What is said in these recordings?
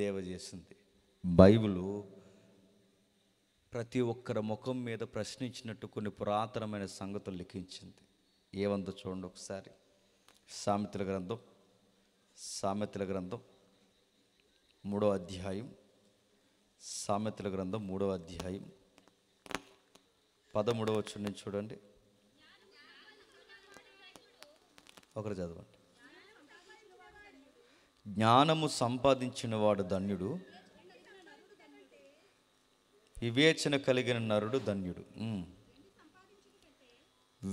దేవ చేసింది బైబిలు ప్రతి ఒక్కరి ముఖం మీద ప్రశ్నించినట్టు కొన్ని పురాతనమైన సంగతులు లిఖించింది ఏమందో చూడండి ఒకసారి సామెతల గ్రంథం సామెతల గ్రంథం మూడో అధ్యాయం సామెతల గ్రంథం మూడో అధ్యాయం పదమూడవ వచ్చి నుంచి చూడండి ఒకరు చదవండి జ్ఞానము సంపాదించిన వాడు ధన్యుడు వివేచన కలిగిన నరుడు ధన్యుడు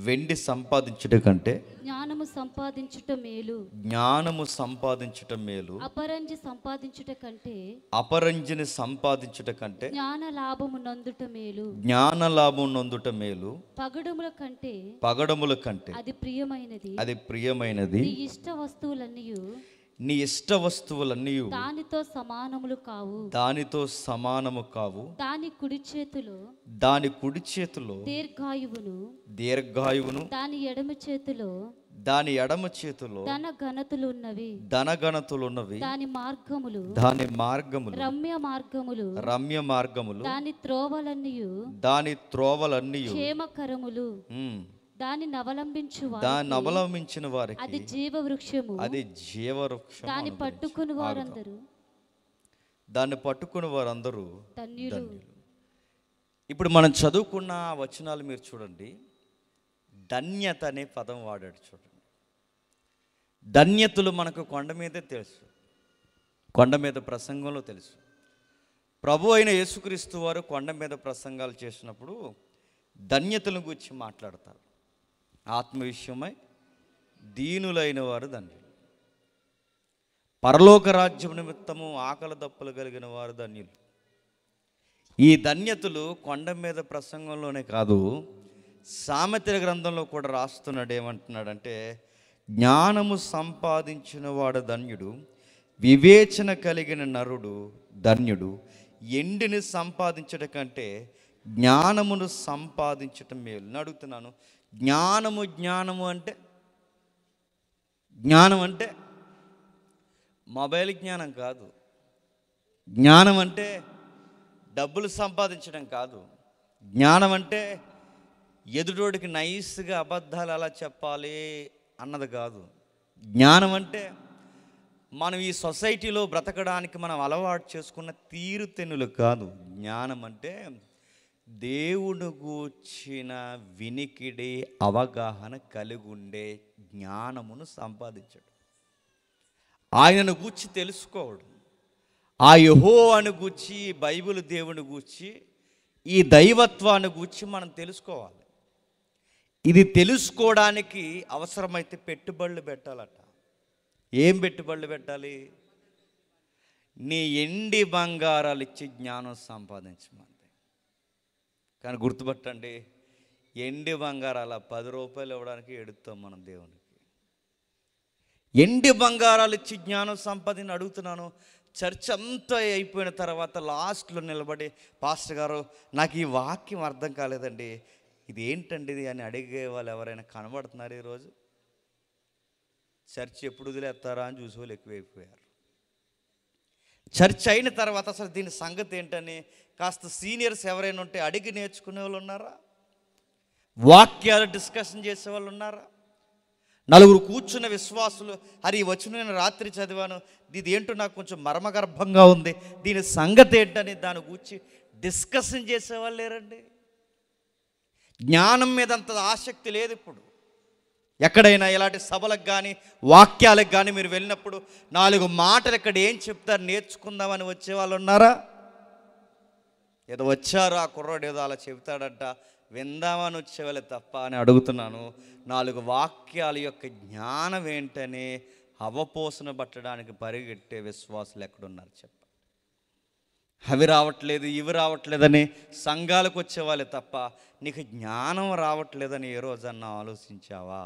వెండి సంపాదించుట కంటే జ్ఞానము సంపాదించుట మేలు జ్ఞానము సంపాదించుట మేలు అపరంజి సంపాదించుట కంటే అపరంజిని సంపాదించుట కంటే జ్ఞాన లాభము నందుట మేలు జ్ఞాన లాభం నందుట మేలు పగడముల కంటే పగడముల కంటే అది ప్రియమైనది అది ప్రియమైనది ఇష్ట వస్తువులన్నీ నీ ఇష్ట వస్తువులన్నీ దానితో సమానములు కావు దానితో సమానము కావు దాని కుడి చేతిలో దాని కుడి చేతిలో దీర్ఘాయువును దీర్ఘాయువును దాని ఎడమ చేతిలో దాని ఎడమ చేతిలో ధన ఘనతలు ఉన్నవి ధన ఘనతలు ఉన్నవి దాని మార్గములు దాని మార్గములు రమ్య మార్గములు రమ్య మార్గములు దాని త్రోవలన్నీ దాని త్రోవలన్నీ క్షేమకరములు దానిని అవలంబించు దాన్ని అవలంబించిన వారికి అది జీవ వృక్షము అది జీవ వృక్షం దాన్ని పట్టుకుని వారందరూ దాన్ని పట్టుకుని వారందరూ ధన్యులు ఇప్పుడు మనం చదువుకున్న వచనాలు మీరు చూడండి ధన్యత అనే పదం వాడాడు చూడండి ధన్యతలు మనకు కొండ మీదే తెలుసు కొండ మీద ప్రసంగంలో తెలుసు ప్రభు అయిన యేసుక్రీస్తు వారు కొండ మీద ప్రసంగాలు చేసినప్పుడు ధన్యతలను గురించి మాట్లాడతారు ఆత్మ విషయమై దీనులైన వారు ధన్యులు పరలోక రాజ్యం నిమిత్తము ఆకలి దప్పలు కలిగిన వారు ధన్యులు ఈ ధన్యతలు కొండ మీద ప్రసంగంలోనే కాదు సామెతల గ్రంథంలో కూడా రాస్తున్నాడు ఏమంటున్నాడంటే జ్ఞానము సంపాదించిన వాడు ధన్యుడు వివేచన కలిగిన నరుడు ధన్యుడు ఎండిని సంపాదించడం కంటే జ్ఞానమును సంపాదించటం మేలు అడుగుతున్నాను జ్ఞానము జ్ఞానము అంటే జ్ఞానం అంటే మొబైల్ జ్ఞానం కాదు జ్ఞానం అంటే డబ్బులు సంపాదించడం కాదు జ్ఞానం అంటే ఎదుటోడికి నైస్గా అబద్ధాలు అలా చెప్పాలి అన్నది కాదు జ్ఞానం అంటే మనం ఈ సొసైటీలో బ్రతకడానికి మనం అలవాటు చేసుకున్న తీరుతెన్నులు కాదు జ్ఞానం అంటే దేవుని గూర్చిన వినికిడి అవగాహన కలిగి ఉండే జ్ఞానమును సంపాదించడం ఆయనను గూర్చి తెలుసుకోవడం ఆ యహో అని గూర్చి బైబిల్ దేవుని గూర్చి ఈ దైవత్వాన్ని గూర్చి మనం తెలుసుకోవాలి ఇది తెలుసుకోవడానికి అవసరమైతే పెట్టుబడులు పెట్టాలట ఏం పెట్టుబడులు పెట్టాలి నీ ఎండి బంగారాలు ఇచ్చి జ్ఞానం సంపాదించమని కానీ గుర్తుపట్టండి ఎండి బంగారాల పది రూపాయలు ఇవ్వడానికి ఎడుతాం మనం దేవునికి ఎండి బంగారాలు ఇచ్చి జ్ఞానం సంపదని అడుగుతున్నాను చర్చ అంతా అయిపోయిన తర్వాత లాస్ట్లో నిలబడి పాస్టర్ గారు నాకు ఈ వాక్యం అర్థం కాలేదండి ఇది ఏంటండి ఇది అని అడిగే వాళ్ళు ఎవరైనా కనబడుతున్నారు ఈరోజు చర్చ్ ఎప్పుడు వదిలేస్తారా అని చూసే వాళ్ళు ఎక్కువైపోయారు చర్చ అయిన తర్వాత అసలు దీని సంగతి ఏంటని కాస్త సీనియర్స్ ఎవరైనా ఉంటే అడిగి నేర్చుకునే వాళ్ళు ఉన్నారా వాక్యాలు డిస్కషన్ చేసే వాళ్ళు ఉన్నారా నలుగురు కూర్చున్న విశ్వాసులు అరే వచ్చిన నేను రాత్రి చదివాను ఇది ఏంటో నాకు కొంచెం మర్మగర్భంగా ఉంది దీని సంగతి ఏంటని దాని కూర్చి డిస్కషన్ చేసేవాళ్ళు లేరండి జ్ఞానం మీద అంత ఆసక్తి లేదు ఇప్పుడు ఎక్కడైనా ఇలాంటి సభలకు కానీ వాక్యాలకు కానీ మీరు వెళ్ళినప్పుడు నాలుగు మాటలు ఇక్కడ ఏం చెప్తారు నేర్చుకుందామని వచ్చే వాళ్ళు ఉన్నారా ఏదో వచ్చారు ఆ కుర్రాడు ఏదో అలా చెబుతాడంట విందామని వచ్చేవాళ్ళు తప్ప అని అడుగుతున్నాను నాలుగు వాక్యాల యొక్క జ్ఞానం ఏంటని అవపోసన పట్టడానికి పరిగెట్టే విశ్వాసులు ఎక్కడున్నారు చెప్పండి అవి రావట్లేదు ఇవి రావట్లేదని సంఘాలకు వచ్చేవాళ్ళే తప్ప నీకు జ్ఞానం రావట్లేదని ఏ రోజన్నా ఆలోచించావా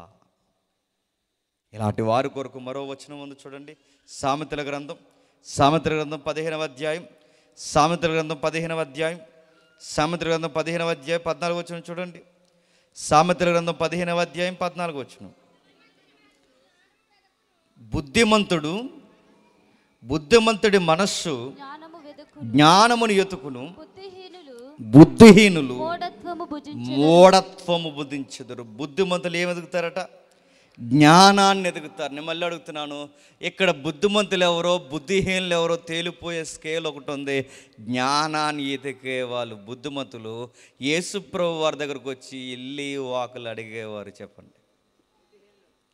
ఇలాంటి వారి కొరకు మరో వచనం ఉంది చూడండి సామెతల గ్రంథం సామెతల గ్రంథం పదిహేనవ అధ్యాయం సామెతల గ్రంథం పదిహేనవ అధ్యాయం సామెతల గ్రంథం పదిహేనవ అధ్యాయం పద్నాలుగు వచ్చిన చూడండి సామెతల గ్రంథం పదిహేనవ అధ్యాయం పద్నాలుగు వచ్చిన బుద్ధిమంతుడు బుద్ధిమంతుడి మనస్సు జ్ఞానమును ఎతుకును బుద్ధిహీనులు మూఢత్వము బుద్ధించెదరు బుద్ధిమంతులు ఏమి ఎదుగుతారట జ్ఞానాన్ని ఎదుగుతారు నేను మళ్ళీ అడుగుతున్నాను ఇక్కడ బుద్ధిమంతులు ఎవరో బుద్ధిహీనులు ఎవరో తేలిపోయే స్కేల్ ఒకటి ఉంది జ్ఞానాన్ని ఎదిగే వాళ్ళు బుద్ధిమంతులు యేసుప్రభు వారి దగ్గరకు వచ్చి ఇల్లి వాకులు అడిగేవారు చెప్పండి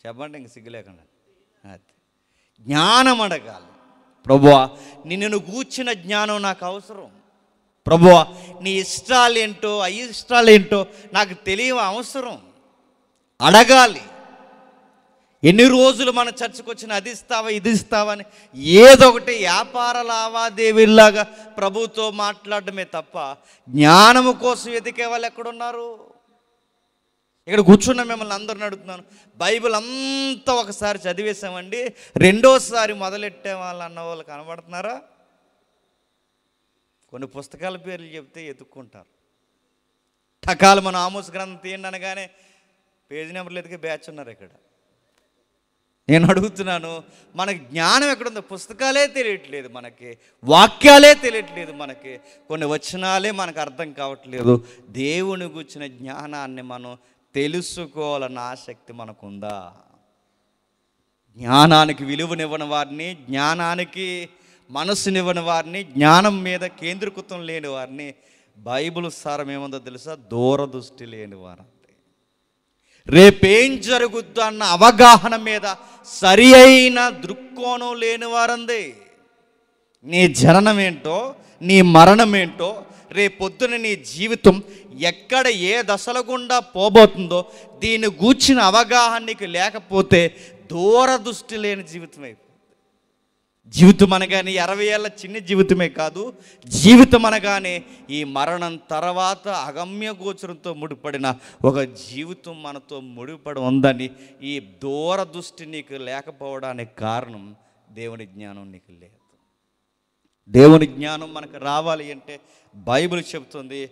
చెప్పండి ఇంక సిగ్గులేకుండా అది జ్ఞానం అడగాలి ప్రభు నిన్ను కూర్చిన జ్ఞానం నాకు అవసరం ప్రభు నీ ఇష్టాలు ఇష్టాలేంటో అయ్యి ఏంటో నాకు తెలియ అవసరం అడగాలి ఎన్ని రోజులు మన చర్చకు వచ్చిన అది ఇస్తావా ఇది ఇస్తావా అని ఏదో ఒకటి వ్యాపార లావాదేవీలాగా ప్రభుతో మాట్లాడమే తప్ప జ్ఞానము కోసం వెతికే వాళ్ళు ఎక్కడున్నారు ఇక్కడ కూర్చున్న మిమ్మల్ని అందరిని అడుగుతున్నాను బైబిల్ అంతా ఒకసారి చదివేశామండి రెండోసారి మొదలెట్టే వాళ్ళు అన్న వాళ్ళు కనబడుతున్నారా కొన్ని పుస్తకాల పేర్లు చెప్తే ఎతుక్కుంటారు టకాలు మన ఆమోస్ గ్రంథం తీయండి అనగానే పేజీ నెంబర్లు ఎతికి బ్యాచ్ ఉన్నారు ఇక్కడ నేను అడుగుతున్నాను మనకి జ్ఞానం ఎక్కడుందో పుస్తకాలే తెలియట్లేదు మనకి వాక్యాలే తెలియట్లేదు మనకి కొన్ని వచనాలే మనకు అర్థం కావట్లేదు దేవుని గుచ్చిన జ్ఞానాన్ని మనం తెలుసుకోవాలన్న ఆసక్తి మనకుందా జ్ఞానానికి విలువనివ్వని వారిని జ్ఞానానికి మనసునివ్వని వారిని జ్ఞానం మీద కేంద్రీకృతం లేని వారిని బైబిల్ సారం ఏముందో తెలుసా దూరదృష్టి లేని వారంతే రేపేం జరుగుద్దు అన్న అవగాహన మీద సరి అయిన దృక్కోణం లేని వారందే నీ జననం ఏంటో నీ మరణం ఏంటో రేపొద్దున నీ జీవితం ఎక్కడ ఏ దశల గుండా పోబోతుందో దీని గూర్చిన అవగాహన నీకు లేకపోతే దూరదృష్టి లేని జీవితం అయిపోతుంది జీవితం అనగానే అరవై ఏళ్ళ చిన్న జీవితమే కాదు జీవితం అనగానే ఈ మరణం తర్వాత అగమ్య గోచరంతో ముడిపడిన ఒక జీవితం మనతో ముడిపడి ఉందని ఈ దూరదృష్టి నీకు లేకపోవడానికి కారణం దేవుని జ్ఞానం నీకు లేదు దేవుని జ్ఞానం మనకు రావాలి అంటే బైబిల్ చెబుతుంది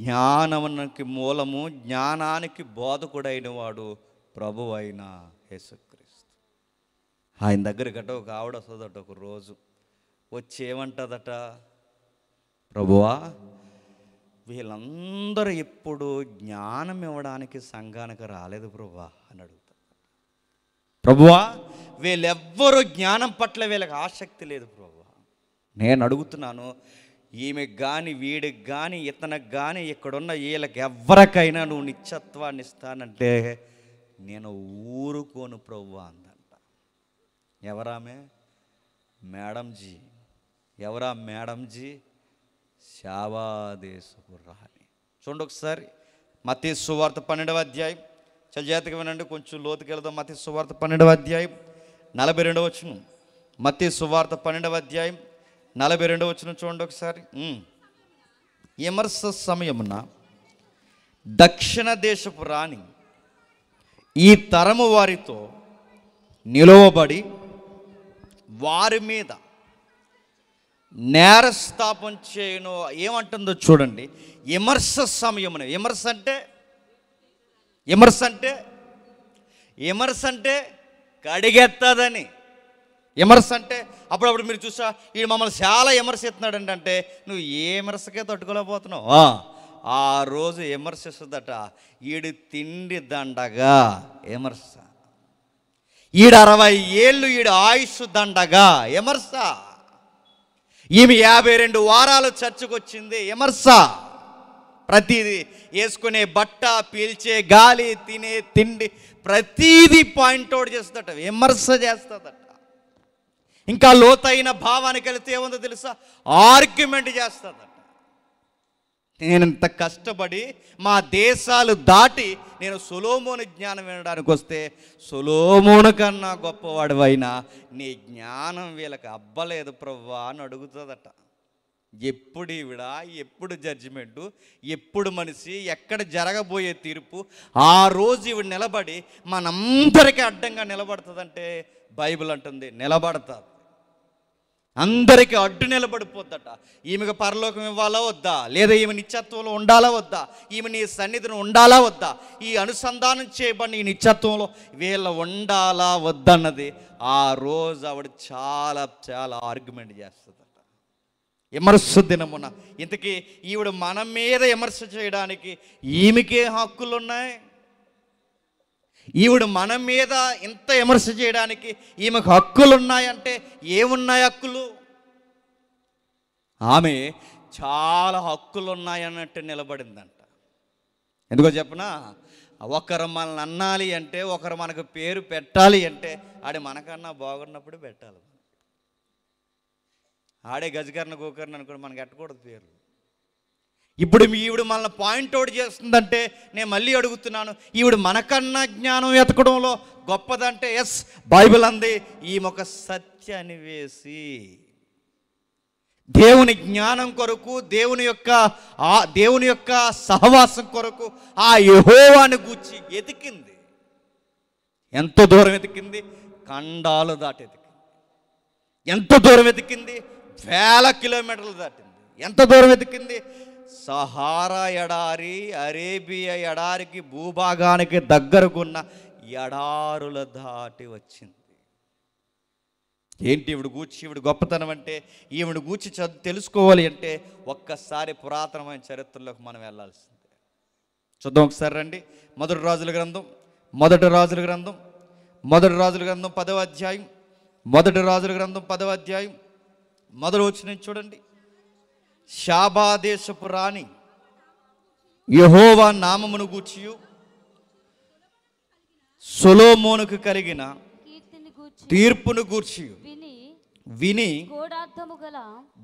జ్ఞానానికి మూలము జ్ఞానానికి బోధకుడైన వాడు ప్రభు అయిన యేసు ఆయన దగ్గర గట ఒక ఆవిడ వస్తుందట ఒక రోజు వచ్చి ఏమంటుందట ప్రభువా వీళ్ళందరూ ఎప్పుడు జ్ఞానం ఇవ్వడానికి సంఘానికి రాలేదు ప్రభువా అని అడుగుతా ప్రభువా వీళ్ళెవ్వరూ జ్ఞానం పట్ల వీళ్ళకి ఆసక్తి లేదు ప్రభువా నేను అడుగుతున్నాను ఈమెకు కానీ వీడికి కానీ ఇతనికి కానీ ఇక్కడున్న వీళ్ళకి ఎవరికైనా నువ్వు నిత్యత్వాన్ని ఇస్తానంటే నేను ఊరుకోను ప్రభువా అంద ఎవరామె మేడంజీ ఎవరా మేడంజీ శావాదేశపు రాణి చూడండి ఒకసారి మతి సువార్త పన్నెండవ అధ్యాయం చలిజాతికి వినండి కొంచెం లోతుకి వెళ్దాం మతి సువార్త పన్నెండవ అధ్యాయం నలభై రెండవ వచ్చును మతి సువార్త పన్నెండవ అధ్యాయం నలభై రెండవ వచ్చును చూడండి ఒకసారి విమర్శ సమయమున దక్షిణ దేశపు రాణి ఈ తరము వారితో నిలువబడి వారి మీద నేరస్థాపం చేయను ఏమంటుందో చూడండి విమర్శ సమయమున విమర్శ అంటే విమర్శ అంటే విమర్శ అంటే కడిగెత్తదని విమర్శ అంటే అప్పుడప్పుడు మీరు చూసా ఈ మమ్మల్ని చాలా విమర్శిస్తున్నాడు అంటే నువ్వు ఏ విమర్శకే తట్టుకోలేకపోతున్నావు ఆ రోజు విమర్శిస్తుందట ఈడు తిండి దండగా విమర్శ ఈడ అరవై ఏళ్ళు ఈడ ఆయుష్ దండగా ఎమర్స ఈమె యాభై రెండు వారాలు వచ్చింది ఎమర్స ప్రతిదీ వేసుకునే బట్ట పీల్చే గాలి తినే తిండి ప్రతీది పాయింట్ అవుట్ చేస్తుందట విమర్శ చేస్తుందట ఇంకా లోతైన భావానికి వెళితే ఏముందో తెలుసా ఆర్గ్యుమెంట్ చేస్తుందట నేను ఇంత కష్టపడి మా దేశాలు దాటి నేను సులోమోని జ్ఞానం వినడానికి వస్తే సులోమోను కన్నా గొప్పవాడివైనా నీ జ్ఞానం వీళ్ళకి అబ్బలేదు ప్రవ్వా అని అడుగుతుందట ఎప్పుడు ఈవిడ ఎప్పుడు జడ్జిమెంటు ఎప్పుడు మనిషి ఎక్కడ జరగబోయే తీర్పు ఆ రోజు ఈవిడ నిలబడి మనందరికీ అడ్డంగా నిలబడుతుందంటే బైబిల్ అంటుంది నిలబడతారు అందరికీ అడ్డు నిలబడిపోద్దట ఈమెకు పరలోకం ఇవ్వాలా వద్దా లేదా ఈమె నిత్యత్వంలో ఉండాలా వద్దా ఈమె నీ సన్నిధిని ఉండాలా వద్దా ఈ అనుసంధానం చేయబడిన ఈ నిత్యత్వంలో వీళ్ళ ఉండాలా వద్దన్నది ఆ రోజు ఆవిడ చాలా చాలా ఆర్గ్యుమెంట్ చేస్తుందట విమర్శ దినమున ఇంతకీ ఈవిడ మన మీద విమర్శ చేయడానికి ఈమెకే హక్కులు ఉన్నాయి ఈవిడ మన మీద ఇంత విమర్శ చేయడానికి ఈమెకు హక్కులు ఉన్నాయంటే ఏమున్నాయి హక్కులు ఆమె చాలా హక్కులు ఉన్నాయన్నట్టు నిలబడిందంట ఎందుకో చెప్పనా ఒకరు మనల్ని అన్నాలి అంటే ఒకరు మనకు పేరు పెట్టాలి అంటే ఆడి మనకన్నా బాగున్నప్పుడు పెట్టాలి ఆడే గజకర్ణ గోకర్ణ అనుకోండి మనకి ఎట్టకూడదు పేర్లు ఇప్పుడు ఈవిడ మనల్ని పాయింట్ అవుట్ చేస్తుందంటే నేను మళ్ళీ అడుగుతున్నాను ఈవిడ మనకన్నా జ్ఞానం ఎతకడంలో గొప్పదంటే ఎస్ బైబిల్ అంది ఈమె సత్యాన్ని వేసి దేవుని జ్ఞానం కొరకు దేవుని యొక్క ఆ దేవుని యొక్క సహవాసం కొరకు ఆ యహోవాని గూర్చి ఎతికింది ఎంత దూరం ఎతికింది ఖండాలు దాటి ఎతికింది ఎంత దూరం ఎతికింది వేల కిలోమీటర్లు దాటింది ఎంత దూరం ఎతికింది సహారా ఎడారి అరేబియా ఎడారికి భూభాగానికి దగ్గరకున్న ఎడారుల దాటి వచ్చింది ఏంటి ఇవిడు గూర్చి ఇవిడు గొప్పతనం అంటే ఈవిడ గూర్చి తెలుసుకోవాలి అంటే ఒక్కసారి పురాతనమైన చరిత్రలోకి మనం వెళ్ళాల్సిందే చూద్దాం ఒకసారి రండి మొదటి రాజుల గ్రంథం మొదటి రాజుల గ్రంథం మొదటి రాజుల గ్రంథం పదవ అధ్యాయం మొదటి రాజుల గ్రంథం పదవ అధ్యాయం మొదటి వచ్చిన చూడండి శాబాదేశపు రాణి యహోవా నామమును గూర్చి సులోమోనుకు కలిగిన తీర్పును గూర్చి విని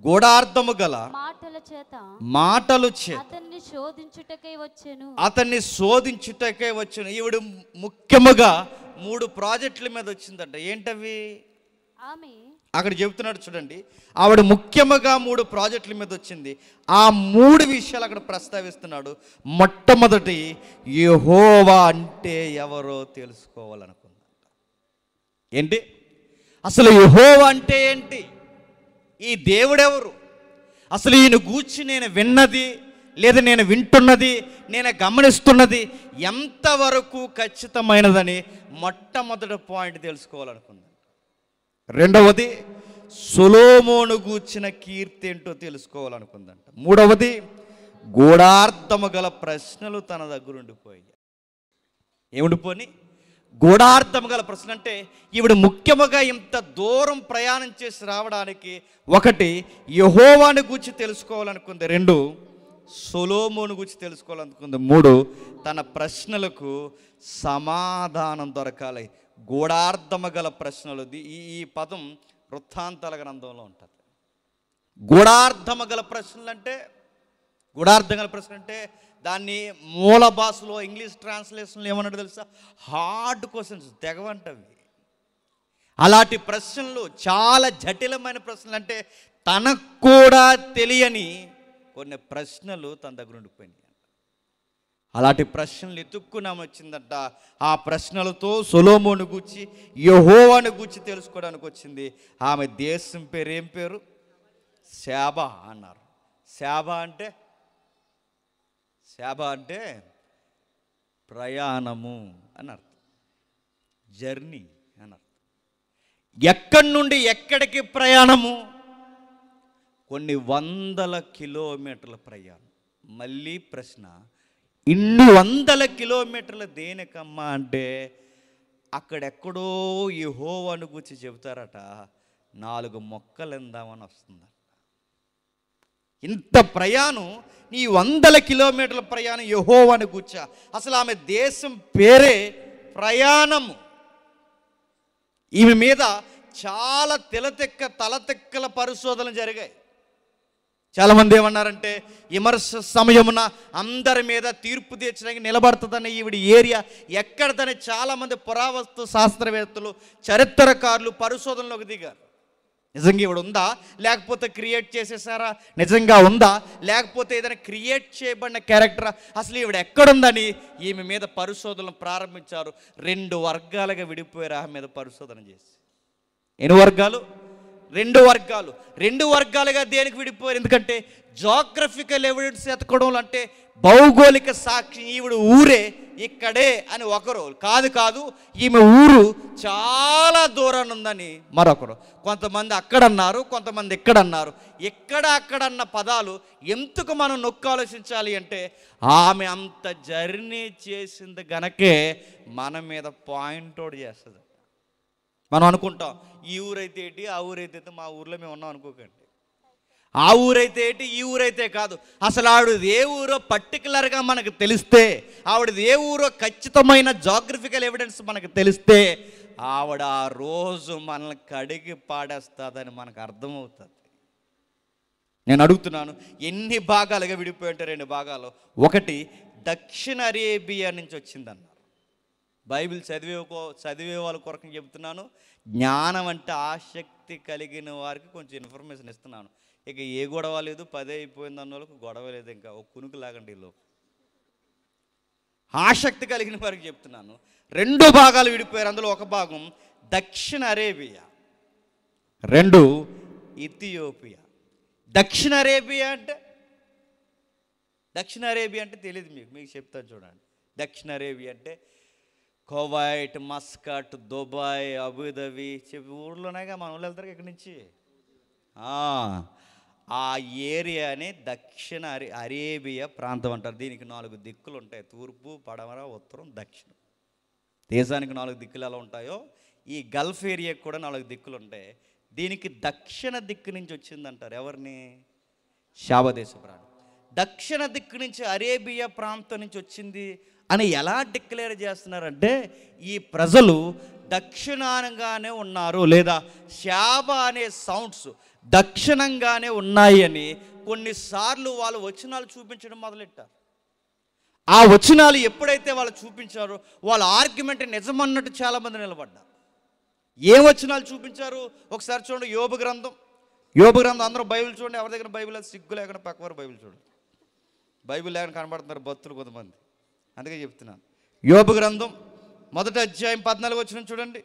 గోడార్థము గల మాటల చేత మాటలు చేత అతన్ని శోధించుటకై వచ్చాను అతన్ని శోధించుటకై వచ్చాను ఈవిడ ముఖ్యముగా మూడు ప్రాజెక్టుల మీద వచ్చిందంట ఏంటవి ఆమె అక్కడ చెబుతున్నాడు చూడండి ఆవిడ ముఖ్యముగా మూడు ప్రాజెక్టుల మీద వచ్చింది ఆ మూడు విషయాలు అక్కడ ప్రస్తావిస్తున్నాడు మొట్టమొదటి యహోవా అంటే ఎవరో తెలుసుకోవాలనుకున్నాడు ఏంటి అసలు యహోవా అంటే ఏంటి ఈ దేవుడెవరు అసలు ఈయన గూర్చి నేను విన్నది లేదా నేను వింటున్నది నేను గమనిస్తున్నది ఎంతవరకు ఖచ్చితమైనదని మొట్టమొదటి పాయింట్ తెలుసుకోవాలనుకున్నాను రెండవది సొలోమోను గూర్చిన కీర్తి ఏంటో తెలుసుకోవాలనుకుందంట మూడవది గూఢార్థము గల ప్రశ్నలు తన దగ్గర ఉండిపోయాయి ఏముండిపోని గూఢార్థము గల ప్రశ్న అంటే ఈవిడ ముఖ్యముగా ఇంత దూరం ప్రయాణం చేసి రావడానికి ఒకటి యహోవాని గురించి తెలుసుకోవాలనుకుంది రెండు సొలోమోను గురించి తెలుసుకోవాలనుకుంది మూడు తన ప్రశ్నలకు సమాధానం దొరకాలి గూఢార్థము గల ప్రశ్నలు ఈ ఈ పదం వృత్తాంతాల గ్రంథంలో ఉంటుంది గూఢార్థము గల ప్రశ్నలు అంటే గూఢార్థం గల ప్రశ్నలు అంటే దాన్ని మూల భాషలో ఇంగ్లీష్ ట్రాన్స్లేషన్లు ఏమన్నాడు తెలుసా హార్డ్ క్వశ్చన్స్ తెగవంటవి అలాంటి ప్రశ్నలు చాలా జటిలమైన ప్రశ్నలు అంటే తనకు కూడా తెలియని కొన్ని ప్రశ్నలు తన దగ్గర ఉండిపోయినాయి అలాంటి ప్రశ్నలు ఎతుక్కున్నాము వచ్చిందంట ఆ ప్రశ్నలతో సొలోమోను గూర్చి యహోవాను గూర్చి తెలుసుకోవడానికి వచ్చింది ఆమె దేశం పేరు ఏం పేరు శాబ అన్నారు శాబ అంటే శాబ అంటే ప్రయాణము అని అర్థం జర్నీ అని అర్థం ఎక్కడి నుండి ఎక్కడికి ప్రయాణము కొన్ని వందల కిలోమీటర్ల ప్రయాణం మళ్ళీ ప్రశ్న ఇన్ని వందల కిలోమీటర్ల దేనికమ్మా అంటే అక్కడెక్కడో ఈ అని గురించి చెబుతారట నాలుగు మొక్కలు ఎందామని వస్తుందట ఇంత ప్రయాణం నీ వందల కిలోమీటర్ల ప్రయాణం అని కూర్చా అసలు ఆమె దేశం పేరే ప్రయాణము ఈమె మీద చాలా తెలతెక్క తలతెక్కల పరిశోధనలు జరిగాయి చాలామంది ఏమన్నారంటే విమర్శ సమయమున అందరి మీద తీర్పు తీర్చడానికి నిలబడుతుందని ఈవిడ ఏరియా ఎక్కడదని చాలామంది పురావస్తు శాస్త్రవేత్తలు చరిత్రకారులు పరిశోధనలోకి దిగారు నిజంగా ఈవిడ ఉందా లేకపోతే క్రియేట్ చేసేసారా నిజంగా ఉందా లేకపోతే ఏదైనా క్రియేట్ చేయబడిన క్యారెక్టరా అసలు ఈవిడ ఎక్కడుందని ఈమె మీద పరిశోధనలు ప్రారంభించారు రెండు వర్గాలుగా విడిపోయారు ఆమె మీద పరిశోధన చేసి ఎన్ని వర్గాలు రెండు వర్గాలు రెండు వర్గాలుగా దేనికి విడిపోయారు ఎందుకంటే జాగ్రఫికల్ ఎవిడెన్స్ ఎత్తుకోవడం అంటే భౌగోళిక సాక్షి ఈవిడ ఊరే ఇక్కడే అని ఒకరు కాదు కాదు ఈమె ఊరు చాలా దూరాన్ని ఉందని మరొకరు కొంతమంది అక్కడ అన్నారు కొంతమంది ఇక్కడ అన్నారు ఎక్కడ అన్న పదాలు ఎందుకు మనం నొక్క ఆలోచించాలి అంటే ఆమె అంత జర్నీ చేసింది గనకే మన మీద పాయింట్ అవుట్ చేస్తుంది మనం అనుకుంటాం ఈ ఊరైతే ఏంటి ఆ ఊరైతే మా ఊర్లో మేము ఉన్నాం అనుకోకండి ఆ ఊరైతే ఏంటి ఈ ఊరైతే కాదు అసలు ఆవిడది ఏ ఊరో పర్టికులర్గా మనకు తెలిస్తే ఆవిడది ఏ ఊరో ఖచ్చితమైన జాగ్రఫికల్ ఎవిడెన్స్ మనకు తెలిస్తే ఆవిడ ఆ రోజు మనల్ని కడిగి పాడేస్తుందని మనకు అర్థమవుతుంది నేను అడుగుతున్నాను ఎన్ని భాగాలుగా విడిపోయి ఉంటారు రెండు భాగాలు ఒకటి దక్షిణ అరేబియా నుంచి వచ్చిందన్న బైబిల్ చదివే చదివే వాళ్ళ కొరకు చెప్తున్నాను జ్ఞానం అంటే ఆసక్తి కలిగిన వారికి కొంచెం ఇన్ఫర్మేషన్ ఇస్తున్నాను ఇక ఏ గొడవ లేదు పదే అయిపోయింది అన్న వాళ్ళకు గొడవ లేదు ఇంకా ఒక కునుకు లాగండి ఇల్లు ఆసక్తి కలిగిన వారికి చెప్తున్నాను రెండు భాగాలు విడిపోయారు అందులో ఒక భాగం దక్షిణ అరేబియా రెండు ఇథియోపియా దక్షిణ అరేబియా అంటే దక్షిణ అరేబియా అంటే తెలియదు మీకు మీకు చెప్తాను చూడండి దక్షిణ అరేబియా అంటే కోవైట్ మస్కట్ దుబాయ్ అబుదాబి ఊర్లోనేగా మన ఊళ్ళు వెళ్తారు ఇక్కడి నుంచి ఆ ఏరియాని దక్షిణ అరే అరేబియా ప్రాంతం అంటారు దీనికి నాలుగు దిక్కులు ఉంటాయి తూర్పు పడమర ఉత్తరం దక్షిణం దేశానికి నాలుగు దిక్కులు ఎలా ఉంటాయో ఈ గల్ఫ్ ఏరియాకి కూడా నాలుగు దిక్కులు ఉంటాయి దీనికి దక్షిణ దిక్కు నుంచి వచ్చిందంటారు ఎవరిని శాబదేశ ప్రాంతం దక్షిణ దిక్కు నుంచి అరేబియా ప్రాంతం నుంచి వచ్చింది అని ఎలా డిక్లేర్ చేస్తున్నారంటే ఈ ప్రజలు దక్షిణానంగానే ఉన్నారు లేదా శాబ అనే సౌండ్స్ దక్షిణంగానే ఉన్నాయి అని కొన్నిసార్లు వాళ్ళు వచనాలు చూపించడం మొదలెట్టారు ఆ వచనాలు ఎప్పుడైతే వాళ్ళు చూపించారో వాళ్ళ ఆర్గ్యుమెంట్ నిజమన్నట్టు చాలామంది నిలబడ్డారు ఏ వచనాలు చూపించారు ఒకసారి చూడండి యోబు గ్రంథం యోబు గ్రంథం అందరూ బైబిల్ చూడండి ఎవరి దగ్గర బైబిల్ సిగ్గు లేకుండా పక్కవారు బైబిల్ చూడండి బైబిల్ లేకుండా కనబడుతున్నారు భక్తులు కొంతమంది అందుకే చెప్తున్నాను యోపు గ్రంథం మొదటి అధ్యాయం పద్నాలుగు వచ్చిన చూడండి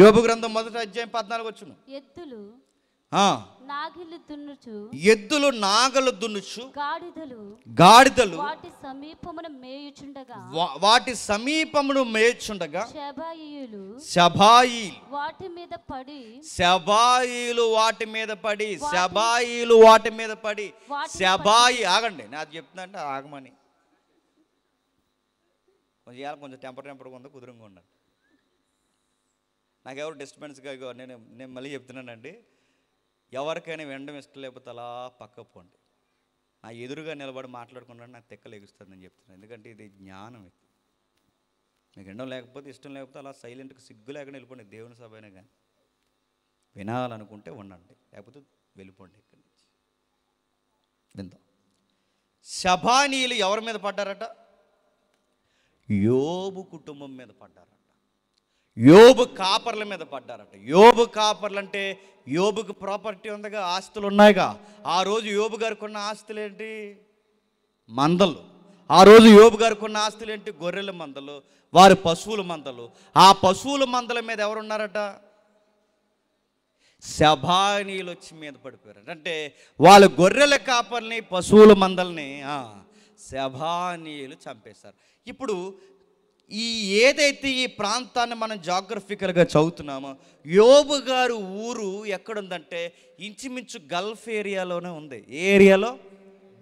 యోపు గ్రంథం మొదటి అధ్యాయం పద్నాలుగు వచ్చిన ఎద్దులు దున్నుచు ఎద్దులు నాగలు దున్నుచు గాడిదలు గాడిదలు వాటి సమీపమును మేయుచుండగా వాటి సమీపమును మేయుచుండగా శబాయిలు వాటి మీద పడి శబాయిలు వాటి మీద పడి శబాయిలు వాటి మీద పడి శబాయి ఆగండి నాకు చెప్తున్నా అంటే ఆగమని కొంచెం ఇవాళ కొంచెం టెంపర్ టెంపర్గా ఉందో కుదురంగా ఉండండి నాకెవరు డిస్టర్బెన్స్గా నేను నేను మళ్ళీ చెప్తున్నానండి ఎవరికైనా వినడం ఇష్టం లేకపోతే అలా పక్క పోండి నా ఎదురుగా నిలబడి మాట్లాడుకున్నాడు నాకు తెక్కలు నేను చెప్తున్నాను ఎందుకంటే ఇది జ్ఞానం ఇది మీకు వినడం లేకపోతే ఇష్టం లేకపోతే అలా సైలెంట్గా సిగ్గు లేక వెళ్ళిపోండి దేవుని సభ అయినా కానీ వినాలనుకుంటే ఉండండి లేకపోతే వెళ్ళిపోండి ఇక్కడి నుంచి విందాం శభానీయులు ఎవరి మీద పడ్డారట యోబు కుటుంబం మీద పడ్డారట యోబు కాపర్ల మీద పడ్డారట యోబు కాపర్లు అంటే యోబుకు ప్రాపర్టీ ఉందిగా ఆస్తులు ఉన్నాయిగా ఆ రోజు యోబు గారికి ఉన్న ఆస్తులు ఏంటి మందలు ఆ రోజు యోబు గారికి ఉన్న ఆస్తులు ఏంటి గొర్రెల మందలు వారి పశువుల మందలు ఆ పశువుల మందల మీద ఎవరున్నారట శభానీలు వచ్చి మీద పడిపోయారు అంటే వాళ్ళ గొర్రెల కాపర్ని పశువుల మందల్ని శభానీయులు చంపేశారు ఇప్పుడు ఈ ఏదైతే ఈ ప్రాంతాన్ని మనం జాగ్రఫికల్గా చదువుతున్నామో యోబు గారు ఊరు ఎక్కడుందంటే ఇంచుమించు గల్ఫ్ ఏరియాలోనే ఉంది ఏ ఏరియాలో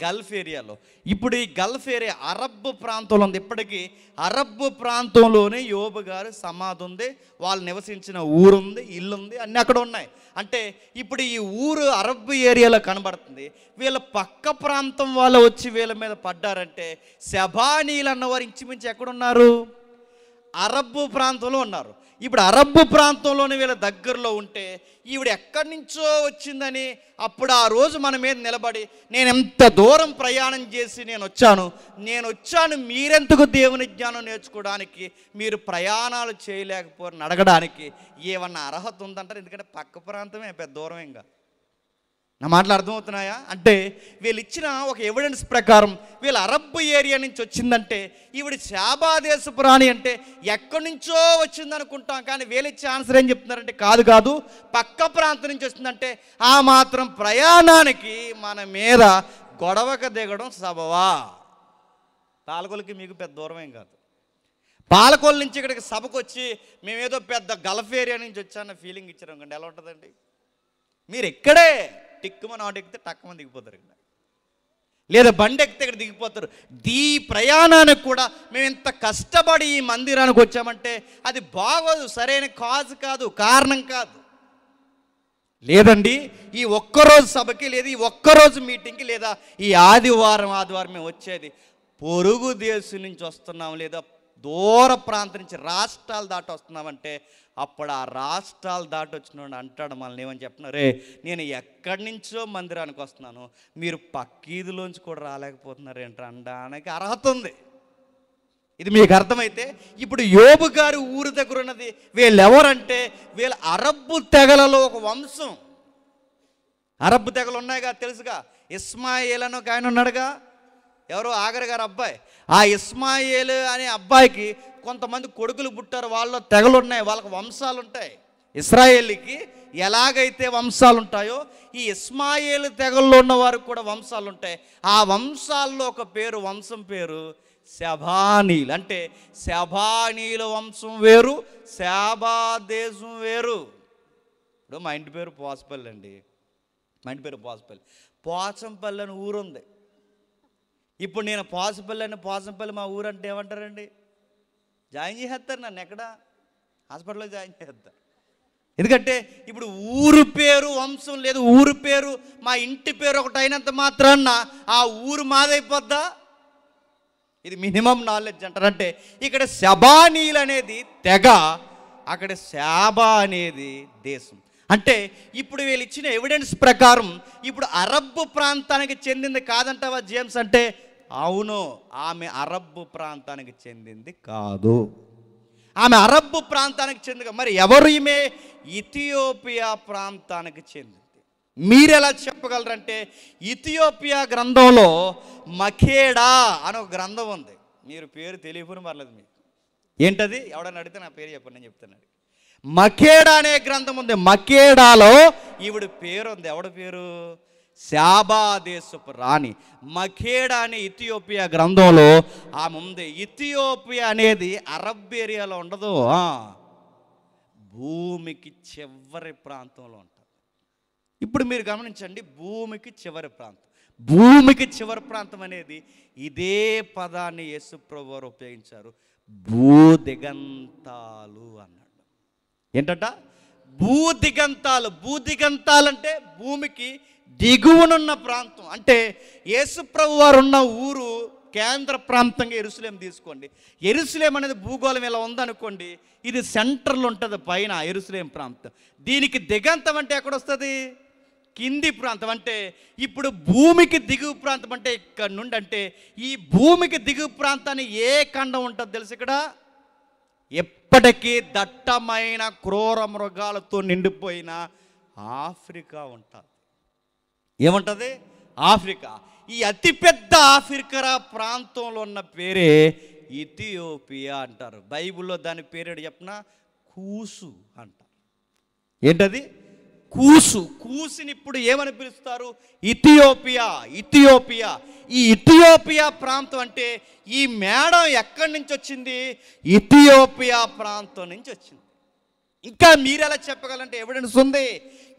గల్ఫ్ ఏరియాలో ఇప్పుడు ఈ గల్ఫ్ ఏరియా అరబ్ ప్రాంతంలో ఉంది ఇప్పటికీ అరబ్ ప్రాంతంలోనే యోబు గారు సమాధి ఉంది వాళ్ళు నివసించిన ఊరుంది ఇల్లు ఉంది అన్నీ అక్కడ ఉన్నాయి అంటే ఇప్పుడు ఈ ఊరు అరబ్ ఏరియాలో కనబడుతుంది వీళ్ళ పక్క ప్రాంతం వాళ్ళు వచ్చి వీళ్ళ మీద పడ్డారంటే శబానీలు అన్నవారు ఇంచుమించి ఎక్కడున్నారు అరబ్ ప్రాంతంలో ఉన్నారు ఇప్పుడు అరబ్బు ప్రాంతంలోని వీళ్ళ దగ్గరలో ఉంటే ఈవిడ ఎక్కడి నుంచో వచ్చిందని అప్పుడు ఆ రోజు మన మీద నిలబడి నేను ఎంత దూరం ప్రయాణం చేసి నేను వచ్చాను నేను వచ్చాను మీరెందుకు దేవుని జ్ఞానం నేర్చుకోవడానికి మీరు ప్రయాణాలు చేయలేకపోరని అడగడానికి ఏమన్నా అర్హత ఉందంటారు ఎందుకంటే పక్క ప్రాంతమే పెద్ద దూరం ఇంకా నా మాటలు అర్థమవుతున్నాయా అంటే వీళ్ళు ఇచ్చిన ఒక ఎవిడెన్స్ ప్రకారం వీళ్ళు అరబ్ ఏరియా నుంచి వచ్చిందంటే ఈవిడ శాబాదేశ ప్రాణి అంటే ఎక్కడి నుంచో వచ్చిందనుకుంటాం కానీ వీళ్ళు ఇచ్చే ఆన్సర్ ఏం చెప్తున్నారంటే కాదు కాదు పక్క ప్రాంతం నుంచి వచ్చిందంటే ఆ మాత్రం ప్రయాణానికి మన మీద గొడవక దిగడం సబవా పాలకొలకి మీకు పెద్ద దూరమేం కాదు పాలకొల నుంచి ఇక్కడికి సభకు వచ్చి మేమేదో పెద్ద గల్ఫ్ ఏరియా నుంచి వచ్చాన్న ఫీలింగ్ ఇచ్చారు అనుకోండి ఎలా ఉంటుందండి మీరు ఇక్కడే టిక్కుమని ఆటో ఎక్కితే టక్కమని దిగిపోతారు ఇక్కడ లేదా బండి ఎక్కితే ఇక్కడ దిగిపోతారు దీ ప్రయాణానికి కూడా మేము ఇంత కష్టపడి ఈ మందిరానికి వచ్చామంటే అది బాగోదు సరైన కాజు కాదు కారణం కాదు లేదండి ఈ ఒక్కరోజు సభకి లేదా ఈ ఒక్కరోజు మీటింగ్కి లేదా ఈ ఆదివారం ఆదివారం మేము వచ్చేది పొరుగు దేశం నుంచి వస్తున్నాం లేదా దూర ప్రాంతం నుంచి రాష్ట్రాలు దాటి వస్తున్నామంటే అప్పుడు ఆ రాష్ట్రాలు దాటి వచ్చినోడు అంటాడు మనల్ని ఏమని చెప్తున్నారే నేను ఎక్కడి నుంచో మందిరానికి వస్తున్నాను మీరు పక్కీదులోంచి కూడా రాలేకపోతున్నారు ఏంటి అనడానికి అర్హత ఉంది ఇది మీకు అర్థమైతే ఇప్పుడు యోబు గారి ఊరి దగ్గర ఉన్నది వీళ్ళెవరంటే వీళ్ళ అరబ్బు తెగలలో ఒక వంశం అరబ్బు తెగలు ఉన్నాయిగా తెలుసుగా ఇస్మాయిల్ అని ఒక ఆయన ఉన్నాడుగా ఎవరో ఆగర్ గారు అబ్బాయి ఆ ఇస్మాయిల్ అనే అబ్బాయికి కొంతమంది కొడుకులు పుట్టారు వాళ్ళ తెగలు ఉన్నాయి వాళ్ళకి వంశాలు ఉంటాయి ఇస్రాయేల్కి ఎలాగైతే వంశాలు ఉంటాయో ఈ ఇస్మాయిల్ తెగల్లో ఉన్న వారికి కూడా వంశాలు ఉంటాయి ఆ వంశాల్లో ఒక పేరు వంశం పేరు శభానీలు అంటే శభానీల వంశం వేరు దేశం వేరు ఇప్పుడు మా ఇంటి పేరు పోసపల్లి అండి మా ఇంటి పేరు పోసపల్లి పోచంపల్లి అని ఊరుంది ఇప్పుడు నేను పాసిపల్లి అని పాసిపల్లి మా ఊరు అంటే ఏమంటారండి జాయిన్ చేసేస్తారు నన్ను ఎక్కడ హాస్పిటల్లో జాయిన్ చేస్తారు ఎందుకంటే ఇప్పుడు ఊరు పేరు వంశం లేదు ఊరు పేరు మా ఇంటి పేరు ఒకటి అయినంత మాత్రాన్న ఆ ఊరు మాదైపోద్దా ఇది మినిమం నాలెడ్జ్ అంటారంటే ఇక్కడ శబానీలు అనేది తెగ అక్కడ శాబ అనేది దేశం అంటే ఇప్పుడు వీళ్ళు ఇచ్చిన ఎవిడెన్స్ ప్రకారం ఇప్పుడు అరబ్ ప్రాంతానికి చెందింది కాదంటావా జేమ్స్ అంటే అవును ఆమె అరబ్బు ప్రాంతానికి చెందింది కాదు ఆమె అరబ్బు ప్రాంతానికి చెందిన మరి ఎవరు ఈమె ఇథియోపియా ప్రాంతానికి చెందింది మీరు ఎలా చెప్పగలరంటే ఇథియోపియా గ్రంథంలో మఖేడా అని ఒక గ్రంథం ఉంది మీరు పేరు తెలియకుని పర్లేదు మీకు ఏంటది ఎవడని అడిగితే నా పేరు చెప్పండి నేను చెప్తాను మఖేడా అనే గ్రంథం ఉంది మఖేడాలో ఈవిడ పేరు ఉంది ఎవడ పేరు శాబాదేశపు రాణి మఖేడ అనే ఇథియోపియా గ్రంథంలో ఆమె ఉంది ఇథియోపియా అనేది అరబ్ ఏరియాలో ఉండదు భూమికి చివరి ప్రాంతంలో ఉంటుంది ఇప్పుడు మీరు గమనించండి భూమికి చివరి ప్రాంతం భూమికి చివరి ప్రాంతం అనేది ఇదే పదాన్ని యేసుప్రభు వారు ఉపయోగించారు భూ దిగంతాలు అన్నాడు ఏంటంట భూ దిగంతాలు భూ దిగంతాలు అంటే భూమికి దిగువనున్న ప్రాంతం అంటే యేసుప్రభు వారు ఉన్న ఊరు కేంద్ర ప్రాంతంగా ఎరుసలేం తీసుకోండి ఎరుసలేం అనేది భూగోళం ఇలా ఉందనుకోండి ఇది సెంటర్లో ఉంటుంది పైన ఎరుసలేం ప్రాంతం దీనికి దిగంతం అంటే ఎక్కడ వస్తుంది కింది ప్రాంతం అంటే ఇప్పుడు భూమికి దిగువ ప్రాంతం అంటే ఇక్కడ నుండి అంటే ఈ భూమికి దిగువ ప్రాంతాన్ని ఏ ఖండం ఉంటుంది తెలుసు ఇక్కడ ఎప్పటికీ దట్టమైన క్రూర మృగాలతో నిండిపోయిన ఆఫ్రికా ఉంటుంది ఏమంటుంది ఆఫ్రికా ఈ అతిపెద్ద ఆఫ్రికా ప్రాంతంలో ఉన్న పేరే ఇథియోపియా అంటారు బైబిల్లో దాని పేరేడు చెప్పిన కూసు అంట ఏంటది కూసు కూసుని ఇప్పుడు ఏమని పిలుస్తారు ఇథియోపియా ఇథియోపియా ఈ ఇథియోపియా ప్రాంతం అంటే ఈ మేడం ఎక్కడి నుంచి వచ్చింది ఇథియోపియా ప్రాంతం నుంచి వచ్చింది ఇంకా మీరెలా చెప్పగలంటే ఎవిడెన్స్ ఉంది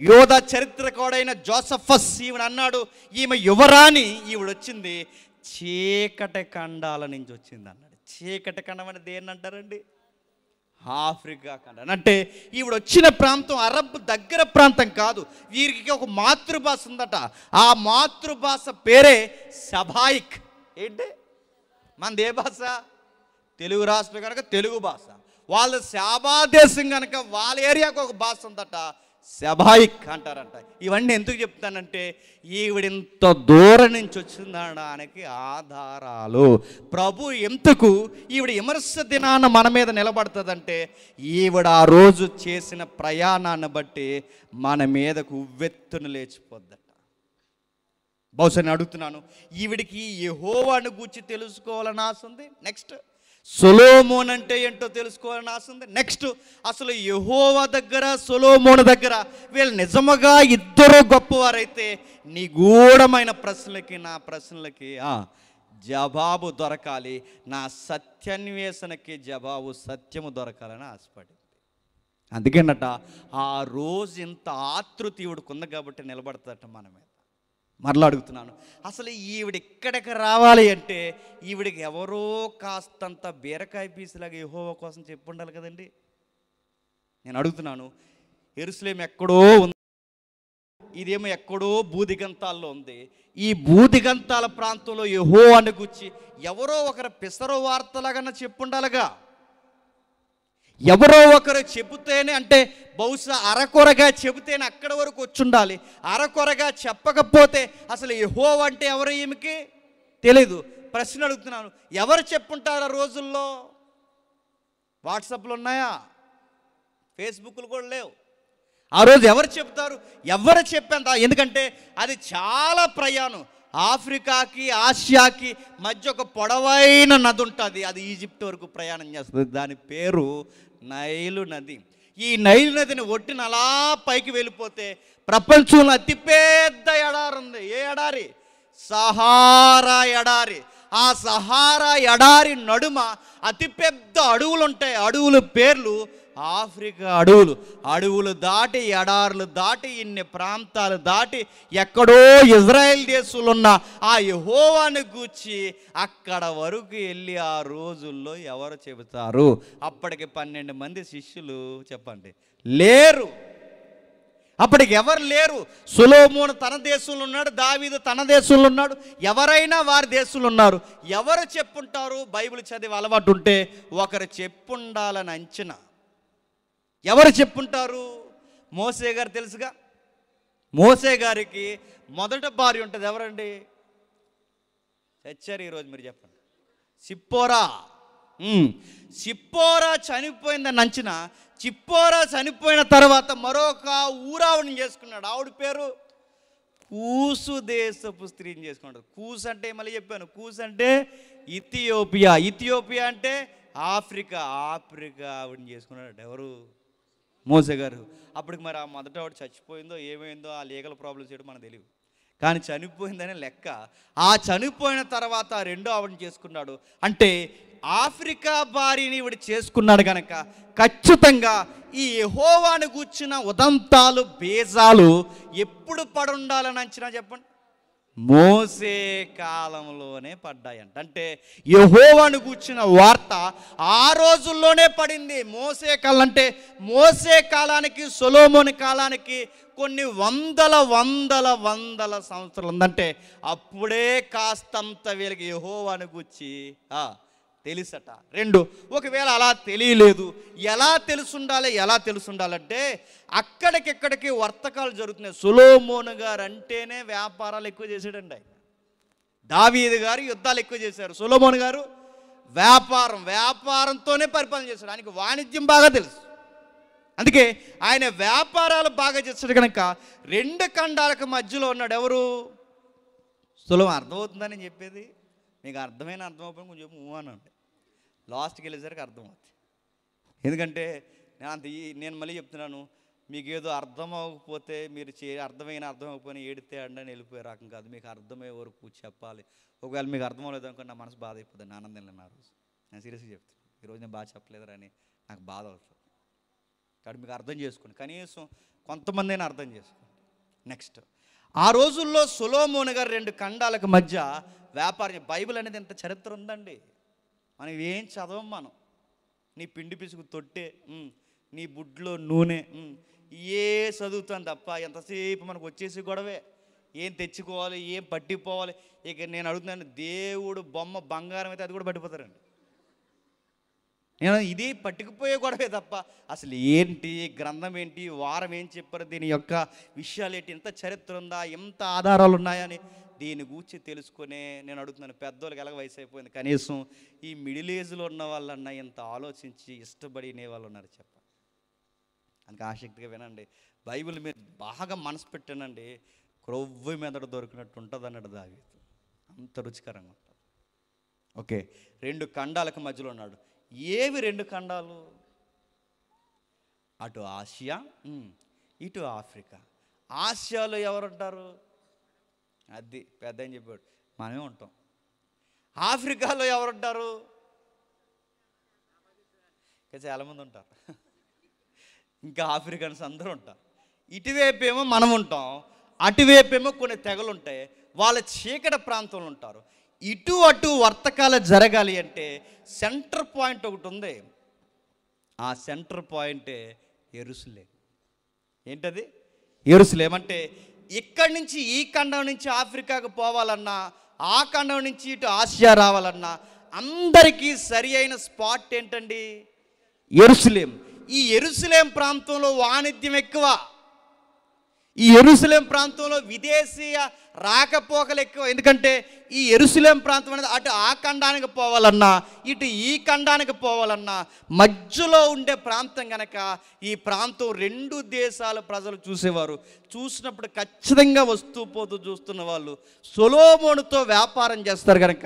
యోధ చరిత్రకోడైన జోసఫస్ ఈవిడ అన్నాడు ఈమె యువరాణి ఈవిడ వచ్చింది చీకటి ఖండాల నుంచి వచ్చింది అన్నాడు చీకటి ఖండం అనేది దేన్ని అంటారండి ఆఫ్రికా ఖండం అంటే ఈవిడ వచ్చిన ప్రాంతం అరబ్ దగ్గర ప్రాంతం కాదు వీరికి ఒక మాతృభాష ఉందట ఆ మాతృభాష పేరే సభాయిక్ ఏంటి మనది ఏ భాష తెలుగు రాష్ట్రం కనుక తెలుగు భాష వాళ్ళ శాభాదేశం కనుక వాళ్ళ ఏరియాకు ఒక భాష ఉందట శబాయిక్ అంటారంట ఇవన్నీ ఎందుకు చెప్తానంటే ఈవిడింత దూరం నుంచి వచ్చిందనడానికి ఆధారాలు ప్రభు ఎందుకు ఈవిడ విమర్శ దినాన మన మీద నిలబడుతుందంటే ఈవిడ ఆ రోజు చేసిన ప్రయాణాన్ని బట్టి మన మీదకు ఉవ్వెత్తును లేచిపోద్దట బహుశా నేను అడుగుతున్నాను ఈవిడికి ఏ హోవాను గూర్చి తెలుసుకోవాలని ఆశ ఉంది నెక్స్ట్ సొలోమోన్ అంటే ఏంటో తెలుసుకోవాలని ఆశ ఉంది నెక్స్ట్ అసలు యహోవా దగ్గర సొలోమోన్ దగ్గర వీళ్ళు నిజముగా ఇద్దరు గొప్పవారైతే నిగూఢమైన ప్రశ్నలకి నా ప్రశ్నలకి జవాబు దొరకాలి నా సత్యాన్వేషణకి జవాబు సత్యము దొరకాలని ఆశపడింది అందుకేనట ఆ రోజు ఇంత ఆతృతి ఉంది కాబట్టి నిలబడతాట మనమే మరలా అడుగుతున్నాను అసలు ఈవిడ ఇక్కడికి రావాలి అంటే ఈవిడికి ఎవరో కాస్తంత బీరకాయ పీసులాగా యహోవ కోసం చెప్పు ఉండాలి కదండి నేను అడుగుతున్నాను ఎరుసలేం ఎక్కడో ఉంది ఇదేమో ఎక్కడో బూదిగంతాల్లో ఉంది ఈ బూదిగంతాల ప్రాంతంలో యహో అని కూర్చి ఎవరో ఒకరు పిసరు వార్తలాగా చెప్పుండాలిగా ఎవరో ఒకరు చెబుతేనే అంటే బహుశా అరకొరగా చెబితేనే అక్కడ వరకు ఉండాలి అరకొరగా చెప్పకపోతే అసలు ఎహో అంటే ఎవరు ఏమికి తెలీదు ప్రశ్న అడుగుతున్నాను ఎవరు చెప్పుంటారు ఆ రోజుల్లో వాట్సాప్లు ఉన్నాయా ఫేస్బుక్లు కూడా లేవు ఆ రోజు ఎవరు చెప్తారు ఎవరు చెప్పేంత ఎందుకంటే అది చాలా ప్రయాణం ఆఫ్రికాకి ఆసియాకి మధ్య ఒక పొడవైన నది ఉంటుంది అది ఈజిప్ట్ వరకు ప్రయాణం చేస్తుంది దాని పేరు నైలు నది ఈ నైలు నదిని ఒట్టిన అలా పైకి వెళ్ళిపోతే ప్రపంచంలో అతిపెద్ద ఎడారి ఉంది ఏ ఎడారి సహారా ఎడారి ఆ సహారా ఎడారి నడుమ అతిపెద్ద అడవులు ఉంటాయి అడవుల పేర్లు ఆఫ్రికా అడవులు అడవులు దాటి ఎడారులు దాటి ఇన్ని ప్రాంతాలు దాటి ఎక్కడో ఇజ్రాయెల్ దేశంలో ఉన్న ఆ యహోవాని గూర్చి అక్కడ వరకు వెళ్ళి ఆ రోజుల్లో ఎవరు చెబుతారు అప్పటికి పన్నెండు మంది శిష్యులు చెప్పండి లేరు అప్పటికి ఎవరు లేరు సులోమును తన దేశంలో ఉన్నాడు దావీదు తన దేశంలో ఉన్నాడు ఎవరైనా వారి దేశంలో ఉన్నారు ఎవరు చెప్పుంటారు బైబిల్ చదివి అలవాటు ఉంటే ఒకరు చెప్పుండాలని అంచనా ఎవరు చెప్పుంటారు మోసే గారు తెలుసుగా మోసే గారికి మొదట భార్య ఉంటుంది ఎవరండి చచ్చారు ఈరోజు మీరు చెప్పండి సిప్పోరా సిప్పోరా చనిపోయిందని అంచిన చిప్పోరా చనిపోయిన తర్వాత మరొక ఊరావిని చేసుకున్నాడు ఆవిడ పేరు కూసు దేశపు స్త్రీని చేసుకున్నాడు కూసు అంటే మళ్ళీ చెప్పాను కూసు అంటే ఇథియోపియా ఇథియోపియా అంటే ఆఫ్రికా ఆఫ్రికా ఆవిడని చేసుకున్నాడు ఎవరు మోసే గారు అప్పటికి మరి ఆ మొదట వాడు చచ్చిపోయిందో ఏమైందో ఆ లీగల్ ప్రాబ్లమ్స్ ఏంటో మనకు తెలియదు కానీ చనిపోయిందనే లెక్క ఆ చనిపోయిన తర్వాత రెండో ఆవిడని చేసుకున్నాడు అంటే ఆఫ్రికా భార్యని ఇవి చేసుకున్నాడు కనుక ఖచ్చితంగా ఈ యహోవాను కూర్చున్న ఉదంతాలు బేజాలు ఎప్పుడు పడుండాలని అంచనా చెప్పండి మోసే కాలంలోనే పడ్డాయంట అంటే యహోవాను కూర్చిన వార్త ఆ రోజుల్లోనే పడింది మోసే కాలం అంటే మోసే కాలానికి సొలోమోని కాలానికి కొన్ని వందల వందల వందల సంవత్సరాలు ఉందంటే అప్పుడే కాస్తంత వీళ్ళకి యహోవాను కూర్చి తెలుసట రెండు ఒకవేళ అలా తెలియలేదు ఎలా తెలుసుండాలి ఎలా తెలుసుండాలంటే అక్కడికిక్కడికి వర్తకాలు జరుగుతున్నాయి సులోమోను గారు అంటేనే వ్యాపారాలు ఎక్కువ చేసాడండి ఆయన దావీది గారు యుద్ధాలు ఎక్కువ చేశారు సులోమోను గారు వ్యాపారం వ్యాపారంతోనే పరిపాలన చేశాడు ఆయనకి వాణిజ్యం బాగా తెలుసు అందుకే ఆయన వ్యాపారాలు బాగా చేస్తాడు కనుక రెండు ఖండాలకు మధ్యలో ఉన్నాడు ఎవరు సులభం అర్థమవుతుందని చెప్పేది మీకు అర్థమైన అర్థమవుతుంది కొంచెం అని అనండి లాస్ట్కి వెళ్ళేసరికి అర్థమవుతుంది ఎందుకంటే నేను అంత నేను మళ్ళీ చెప్తున్నాను మీకు ఏదో అర్థం అవ్వకపోతే మీరు చే అర్థమైన అర్థం అవ్వకపోయినా ఏడితే అండి అని వెళ్ళిపోయే రకం కాదు మీకు అర్థమయ్యే వరకు చెప్పాలి ఒకవేళ మీకు అర్థం అవ్వలేదు అనుకో నా మనసు బాధ అయిపోతుంది ఆనందం లేని ఆ రోజు నేను సీరియస్గా చెప్తాను ఈరోజు నేను బాగా చెప్పలేదు అని నాకు బాధ అవుతుంది కాబట్టి మీకు అర్థం చేసుకోండి కనీసం కొంతమంది అయినా అర్థం చేసుకోండి నెక్స్ట్ ఆ రోజుల్లో సులోమోని గారు రెండు ఖండాలకు మధ్య వ్యాపారం బైబిల్ అనేది ఎంత చరిత్ర ఉందండి మనం ఏం చదవం మనం నీ పిండి పిసుకు తొట్టే నీ బుడ్లో నూనె ఏ చదువుతాను తప్ప ఎంతసేపు మనకు వచ్చేసి గొడవే ఏం తెచ్చుకోవాలి ఏం పట్టిపోవాలి ఇక నేను అడుగుతున్నాను దేవుడు బొమ్మ బంగారం అయితే అది కూడా పట్టిపోతారండి నేను ఇది పట్టుకుపోయే గొడవే తప్ప అసలు ఏంటి గ్రంథం ఏంటి వారం ఏం చెప్పారు దీని యొక్క విషయాలు ఏంటి ఎంత చరిత్ర ఉందా ఎంత ఆధారాలు ఉన్నాయని దీని గూర్చి తెలుసుకునే నేను అడుగుతున్నాను పెద్దోళ్ళకి ఎలాగ వయసు అయిపోయింది కనీసం ఈ మిడిల్ ఏజ్లో ఉన్న వాళ్ళన్నా ఇంత ఆలోచించి ఇష్టపడి వాళ్ళు ఉన్నారు చెప్పండి అందుకే ఆసక్తిగా వినండి బైబిల్ మీరు బాగా మనసు పెట్టానండి క్రొవ్వు మెదడు దొరికినట్టు ఉంటుంది అన్నాడు దావి అంత రుచికరంగా ఉంటుంది ఓకే రెండు ఖండాలకు మధ్యలో ఉన్నాడు ఏవి రెండు ఖండాలు అటు ఆసియా ఇటు ఆఫ్రికా ఆసియాలో ఎవరుంటారు అది పెద్ద అని చెప్పాడు మనమే ఉంటాం ఆఫ్రికాలో ఎవరుంటారు ఇంకా చాలామంది ఉంటారు ఇంకా ఆఫ్రికన్స్ అందరూ ఉంటారు ఏమో మనం ఉంటాం ఏమో కొన్ని తెగలు ఉంటాయి వాళ్ళ చీకటి ప్రాంతంలో ఉంటారు ఇటు అటు వర్తకాలు జరగాలి అంటే సెంటర్ పాయింట్ ఒకటి ఉంది ఆ సెంటర్ పాయింటే ఎరుసలేం ఏంటది ఎరుసలేం ఇక్కడి నుంచి ఈ ఖండం నుంచి ఆఫ్రికాకు పోవాలన్నా ఆ ఖండం నుంచి ఇటు ఆసియా రావాలన్నా అందరికీ సరి అయిన స్పాట్ ఏంటండి ఎరుసలేం ఈ ఎరుసలేం ప్రాంతంలో వాణిజ్యం ఎక్కువ ఈ ఎరుసలేం ప్రాంతంలో విదేశీయ రాకపోకలు ఎక్కువ ఎందుకంటే ఈ ఎరుసలేం ప్రాంతం అనేది అటు ఆ ఖండానికి పోవాలన్నా ఇటు ఈ ఖండానికి పోవాలన్నా మధ్యలో ఉండే ప్రాంతం కనుక ఈ ప్రాంతం రెండు దేశాల ప్రజలు చూసేవారు చూసినప్పుడు ఖచ్చితంగా వస్తూ పోతూ చూస్తున్న వాళ్ళు సొలోమోనుతో వ్యాపారం చేస్తారు కనుక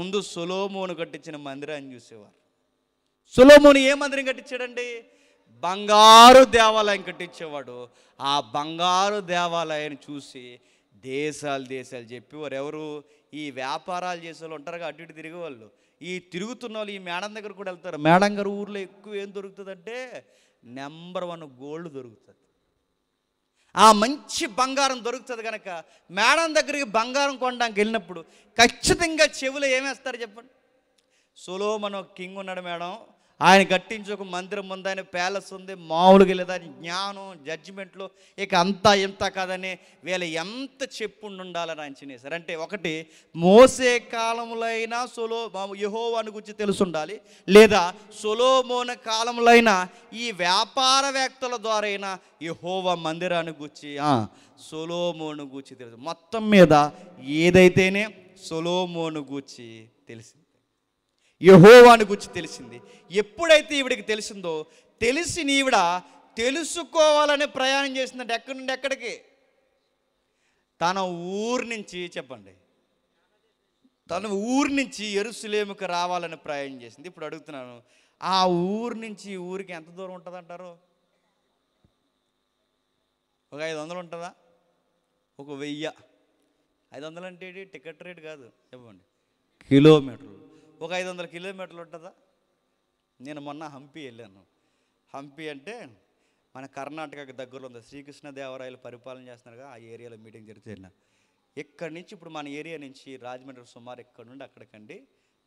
ముందు సొలోమోను కట్టించిన మందిరాన్ని చూసేవారు సొలోమోను ఏ మందిరం కట్టించాడండి బంగారు దేవాలయం కట్టించేవాడు ఆ బంగారు దేవాలయాన్ని చూసి దేశాలు దేశాలు చెప్పేవారు ఎవరు ఈ వ్యాపారాలు చేసే వాళ్ళు ఉంటారుగా అటు ఇటు తిరిగే వాళ్ళు ఈ తిరుగుతున్న వాళ్ళు ఈ మేడం దగ్గర కూడా వెళ్తారు మేడం గారు ఊర్లో ఎక్కువ ఏం దొరుకుతుందంటే నెంబర్ వన్ గోల్డ్ దొరుకుతుంది ఆ మంచి బంగారం దొరుకుతుంది కనుక మేడం దగ్గరికి బంగారం కొనడానికి వెళ్ళినప్పుడు ఖచ్చితంగా చెవులు ఏమేస్తారు చెప్పండి సొలోమన్ ఒక కింగ్ ఉన్నాడు మేడం ఆయన కట్టించి ఒక మందిరం ఉంది ఆయన ప్యాలెస్ ఉంది మామూలుగా లేదా జ్ఞానం జడ్జిమెంట్లు ఇక అంతా ఎంత కాదని వీళ్ళ ఎంత చెప్పుండి ఉండాలని ఆయన చినేశారు అంటే ఒకటి మోసే కాలంలో అయినా సొలో యహోవాని గురించి తెలుసుండాలి లేదా సొలోమోన కాలంలో అయినా ఈ వ్యాపారవేత్తల ద్వారా అయినా యహోవా మందిరాన్ని గుచ్చి సొలోమోను గుచ్చి తెలుసు మొత్తం మీద ఏదైతేనే సొలోమోను గుచ్చి తెలిసింది యహోవాని గురించి తెలిసింది ఎప్పుడైతే ఈవిడికి తెలిసిందో తెలిసి నీవిడ తెలుసుకోవాలనే ప్రయాణం చేసిందంటే ఎక్కడి నుండి ఎక్కడికి తన ఊరు నుంచి చెప్పండి తన ఊరు నుంచి ఎరుసలేముకి రావాలని ప్రయాణం చేసింది ఇప్పుడు అడుగుతున్నాను ఆ ఊరు నుంచి ఊరికి ఎంత దూరం ఉంటుంది అంటారు ఒక ఐదు వందలు ఉంటుందా ఒక వెయ్యి ఐదు వందలు అంటే టికెట్ రేట్ కాదు చెప్పండి కిలోమీటర్లు ఒక ఐదు వందల కిలోమీటర్లు ఉంటుందా నేను మొన్న హంపి వెళ్ళాను హంపి అంటే మన కర్ణాటకకి దగ్గరలో ఉంది శ్రీకృష్ణదేవరాయలు పరిపాలన చేస్తున్నారుగా ఆ ఏరియాలో మీటింగ్ జరుగుతున్న ఇక్కడి నుంచి ఇప్పుడు మన ఏరియా నుంచి రాజమండ్రి సుమారు ఇక్కడ నుండి అక్కడికండి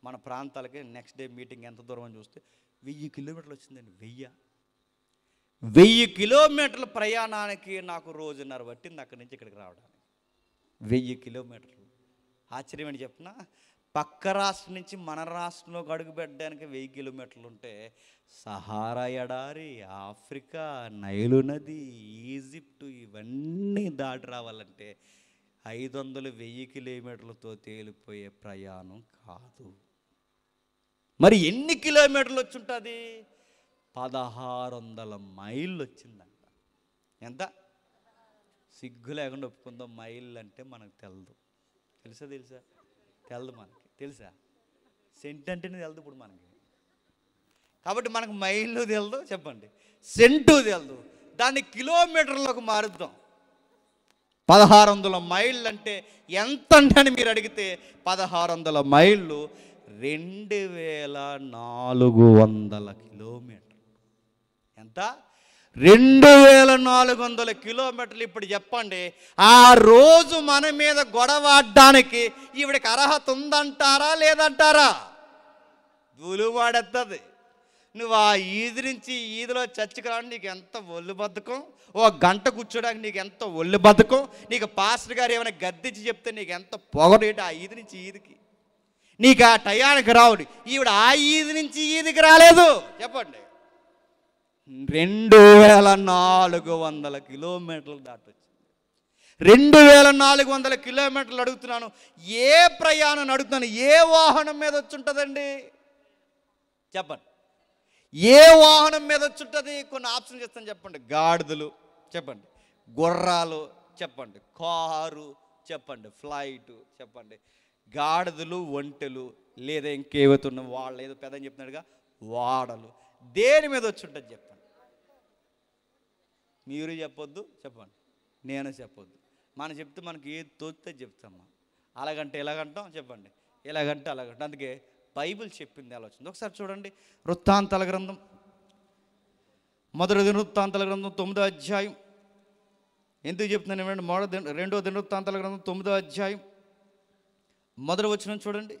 మన ప్రాంతాలకి నెక్స్ట్ డే మీటింగ్ ఎంత దూరం అని చూస్తే వెయ్యి కిలోమీటర్లు వచ్చిందండి వెయ్యి వెయ్యి కిలోమీటర్ల ప్రయాణానికి నాకు రోజున్నర పట్టింది అక్కడి నుంచి ఇక్కడికి రావడానికి వెయ్యి కిలోమీటర్లు ఆశ్చర్యం అని చెప్పిన పక్క రాష్ట్రం నుంచి మన రాష్ట్రంలోకి పెట్టడానికి వెయ్యి కిలోమీటర్లు ఉంటే సహారా ఎడారి ఆఫ్రికా నైలు నది ఈజిప్ట్ ఇవన్నీ దాటి రావాలంటే ఐదు వందలు వెయ్యి కిలోమీటర్లతో తేలిపోయే ప్రయాణం కాదు మరి ఎన్ని కిలోమీటర్లు వచ్చి ఉంటుంది పదహారు వందల మైళ్ళు వచ్చిందంట ఎంత సిగ్గు లేకుండా ఒప్పుకుందాం మైళ్ళు అంటే మనకు తెలదు తెలుసా తెలుసా తెలదు మనకి తెలుసా సెంట్ అంటేనే తెలదు ఇప్పుడు మనకి కాబట్టి మనకు మైళ్ళు తెలదు చెప్పండి సెంటు తెలదు దాన్ని కిలోమీటర్లకు మారుద్దాం పదహారు వందల మైళ్ళు అంటే ఎంత అంటే మీరు అడిగితే పదహారు వందల మైళ్ళు రెండు వేల నాలుగు వందల కిలోమీటర్ ఎంత రెండు వేల నాలుగు వందల కిలోమీటర్లు ఇప్పుడు చెప్పండి ఆ రోజు మన మీద గొడవ ఆడడానికి ఈవిడికి అర్హత ఉందంటారా లేదంటారా వాడేస్తుంది నువ్వు ఆ ఈది నుంచి ఈదిలో చచ్చికరాని నీకు ఎంత ఒళ్ళు బతుకం ఓ గంట కూర్చోడానికి నీకు ఎంత ఒళ్ళు బతుకం నీకు పాస్టర్ గారు ఏమైనా గద్దించి చెప్తే నీకు ఎంత పొగరేటి ఆ ఈది నుంచి ఈదికి నీకు ఆ టయానికి రావుడు ఈవిడ ఆ ఈది నుంచి ఈదికి రాలేదు చెప్పండి రెండు వేల నాలుగు వందల కిలోమీటర్లు దాటొచ్చు రెండు వేల నాలుగు వందల కిలోమీటర్లు అడుగుతున్నాను ఏ ప్రయాణం అడుగుతున్నాను ఏ వాహనం మీద వచ్చుంటుందండి చెప్పండి ఏ వాహనం మీద వచ్చుంటుంది కొన్ని ఆప్షన్ చేస్తాను చెప్పండి గాడిదలు చెప్పండి గుర్రాలు చెప్పండి కారు చెప్పండి ఫ్లైట్ చెప్పండి గాడిదలు ఒంటెలు లేదా ఇంకేవతున్న వాళ్ళు ఏదో పెద్దని చెప్తున్నాడుగా వాడలు దేని మీద వచ్చి ఉంటుంది చెప్పండి మీరు చెప్పొద్దు చెప్పండి నేను చెప్పొద్దు మనం చెప్తే మనకి ఏది తోస్తే చెప్తాం మనం అలాగంటే ఎలాగంటాం చెప్పండి ఎలాగంటే అలాగంటాం అందుకే బైబిల్ చెప్పింది ఎలా వచ్చింది ఒకసారి చూడండి వృత్తాంతాల గ్రంథం మొదటి దినవృత్తాంతాల గ్రంథం తొమ్మిదో అధ్యాయం ఎందుకు చెప్తున్నాను ఏమంటే మొదటి దిన రెండో దినవృత్తాంతాల గ్రంథం తొమ్మిదో అధ్యాయం మొదటి వచ్చిన చూడండి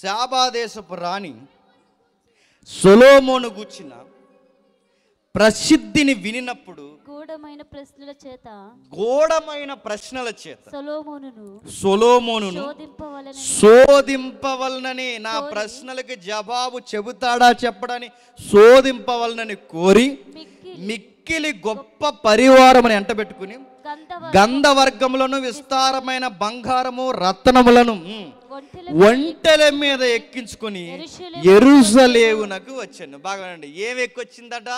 శాబాదేశపు రాణి సొలోమోను గుచ్చిన ప్రసిద్ధిని వినినప్పుడు గోడమైన ప్రశ్నల చేత గోడమైన ప్రశ్నల చేత సొలోమోనును సొలోమోనును శోధింపవలనని నా ప్రశ్నలకి జవాబు చెబుతాడా చెప్పడని శోధింపవలనని కోరి మిక్కిలి గొప్ప పరివారం అని పెట్టుకుని గంధవర్గములను విస్తారమైన బంగారము రత్నములను ఒంటెల మీద ఎక్కించుకొని ఎరుసలేవునకు వచ్చాను బాగా ఏమి ఎక్కువచ్చిందట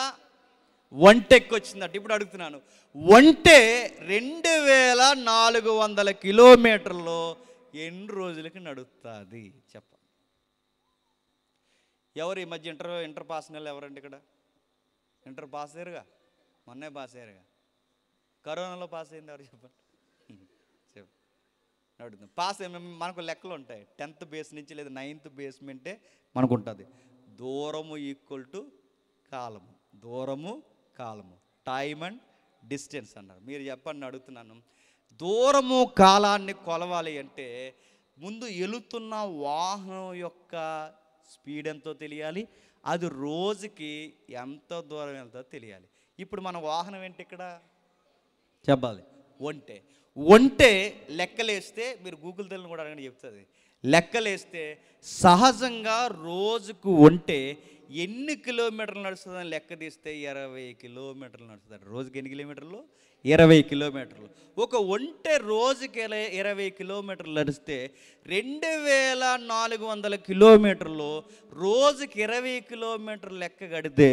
ఒంటెక్కి వచ్చిందట ఇప్పుడు అడుగుతున్నాను ఒంటే రెండు వేల నాలుగు వందల కిలోమీటర్లో ఎన్ని రోజులకి నడుస్తుంది చెప్ప ఎవరు ఈ మధ్య ఇంటర్ ఇంటర్ పాస్ నెల ఎవరండి ఇక్కడ ఇంటర్ పాస్ అయ్యారుగా మొన్నే పాస్ అయ్యారుగా కరోనాలో పాస్ అయింది ఎవరు చెప్పండి చెప్పు పాస్ మనకు లెక్కలు ఉంటాయి టెన్త్ బేస్ నుంచి లేదా నైన్త్ బేస్మెంటే మనకు ఉంటుంది దూరము ఈక్వల్ టు కాలము దూరము కాలము టైమ్ అండ్ డిస్టెన్స్ అన్నారు మీరు చెప్పండి అడుగుతున్నాను దూరము కాలాన్ని కొలవాలి అంటే ముందు వెళుతున్న వాహనం యొక్క స్పీడ్ ఎంతో తెలియాలి అది రోజుకి ఎంత దూరం వెళ్తుందో తెలియాలి ఇప్పుడు మన వాహనం ఏంటి ఇక్కడ చెప్పాలి ఒంటే ఒంటే లెక్కలేస్తే మీరు గూగుల్ తెలియని కూడా అడగండి చెప్తుంది లెక్కలేస్తే సహజంగా రోజుకు ఒంటే ఎన్ని కిలోమీటర్లు నడుస్తుందని లెక్క తీస్తే ఇరవై కిలోమీటర్లు నడుస్తుంది రోజుకి ఎన్ని కిలోమీటర్లు ఇరవై కిలోమీటర్లు ఒక ఒంటే రోజుకి ఇరవై కిలోమీటర్లు నడిస్తే రెండు వేల నాలుగు వందల కిలోమీటర్లు రోజుకి ఇరవై కిలోమీటర్లు లెక్క కడితే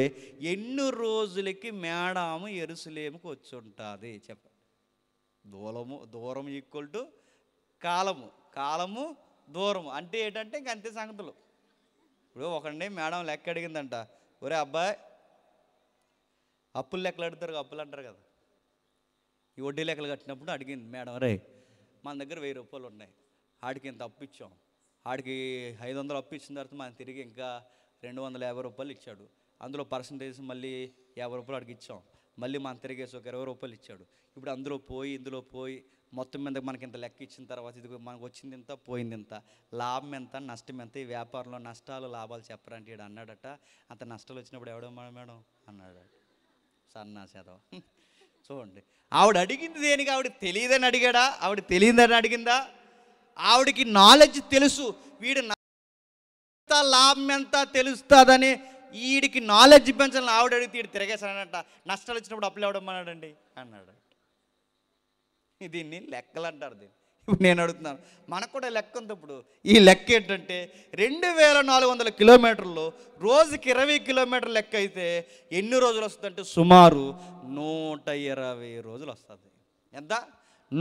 ఎన్ని రోజులకి మేడాము ఎరుసలేముకు వచ్చి ఉంటుంది చెప్ప దూరము దూరం ఈక్వల్ టు కాలము కాలము దూరము అంటే ఏంటంటే ఇంక అంతే సంగతులు ఇప్పుడు ఒకడిని మేడం లెక్క అడిగిందంట ఒరే అబ్బాయి అప్పులు లెక్కలు అడుగుతారు అప్పులు అంటారు కదా ఈ వడ్డీ లెక్కలు కట్టినప్పుడు అడిగింది మేడం రే మన దగ్గర వెయ్యి రూపాయలు ఉన్నాయి ఆడికి ఇంత అప్పు ఇచ్చాం ఆడికి ఐదు వందలు అప్పు ఇచ్చిన తర్వాత మనం తిరిగి ఇంకా రెండు వందల యాభై రూపాయలు ఇచ్చాడు అందులో పర్సంటేజ్ మళ్ళీ యాభై రూపాయలు ఆడికి ఇచ్చాం మళ్ళీ మనం తిరిగేసి ఒక ఇరవై రూపాయలు ఇచ్చాడు ఇప్పుడు అందులో పోయి ఇందులో పోయి మొత్తం మీద మనకి ఇంత లెక్క ఇచ్చిన తర్వాత ఇది మనకు వచ్చింది ఎంత పోయింది ఎంత లాభం ఎంత నష్టం ఎంత ఈ వ్యాపారంలో నష్టాలు లాభాలు చెప్పరంటే ఈడు అన్నాడట అంత నష్టాలు వచ్చినప్పుడు ఎవడో మేడం అన్నాడు సన్నాసేదవ చూడండి ఆవిడ అడిగింది దేనికి ఆవిడ తెలియదని అడిగాడా ఆవిడ తెలియదని అడిగిందా ఆవిడకి నాలెడ్జ్ తెలుసు వీడు లాభం ఎంత తెలుస్తుందని వీడికి నాలెడ్జ్ పెంచాలని ఆవిడ అడిగితే వీడు తిరగేశాడంట నష్టాలు వచ్చినప్పుడు అప్పులు ఎవడమ్మన్నాడండి అన్నాడు దీన్ని లెక్కలు అంటారు దీన్ని ఇప్పుడు నేను అడుగుతున్నాను మనకు కూడా లెక్క ఉంది ఇప్పుడు ఈ లెక్క ఏంటంటే రెండు వేల నాలుగు వందల కిలోమీటర్లు రోజుకి ఇరవై కిలోమీటర్ లెక్క అయితే ఎన్ని రోజులు వస్తుందంటే సుమారు నూట ఇరవై రోజులు వస్తుంది ఎంత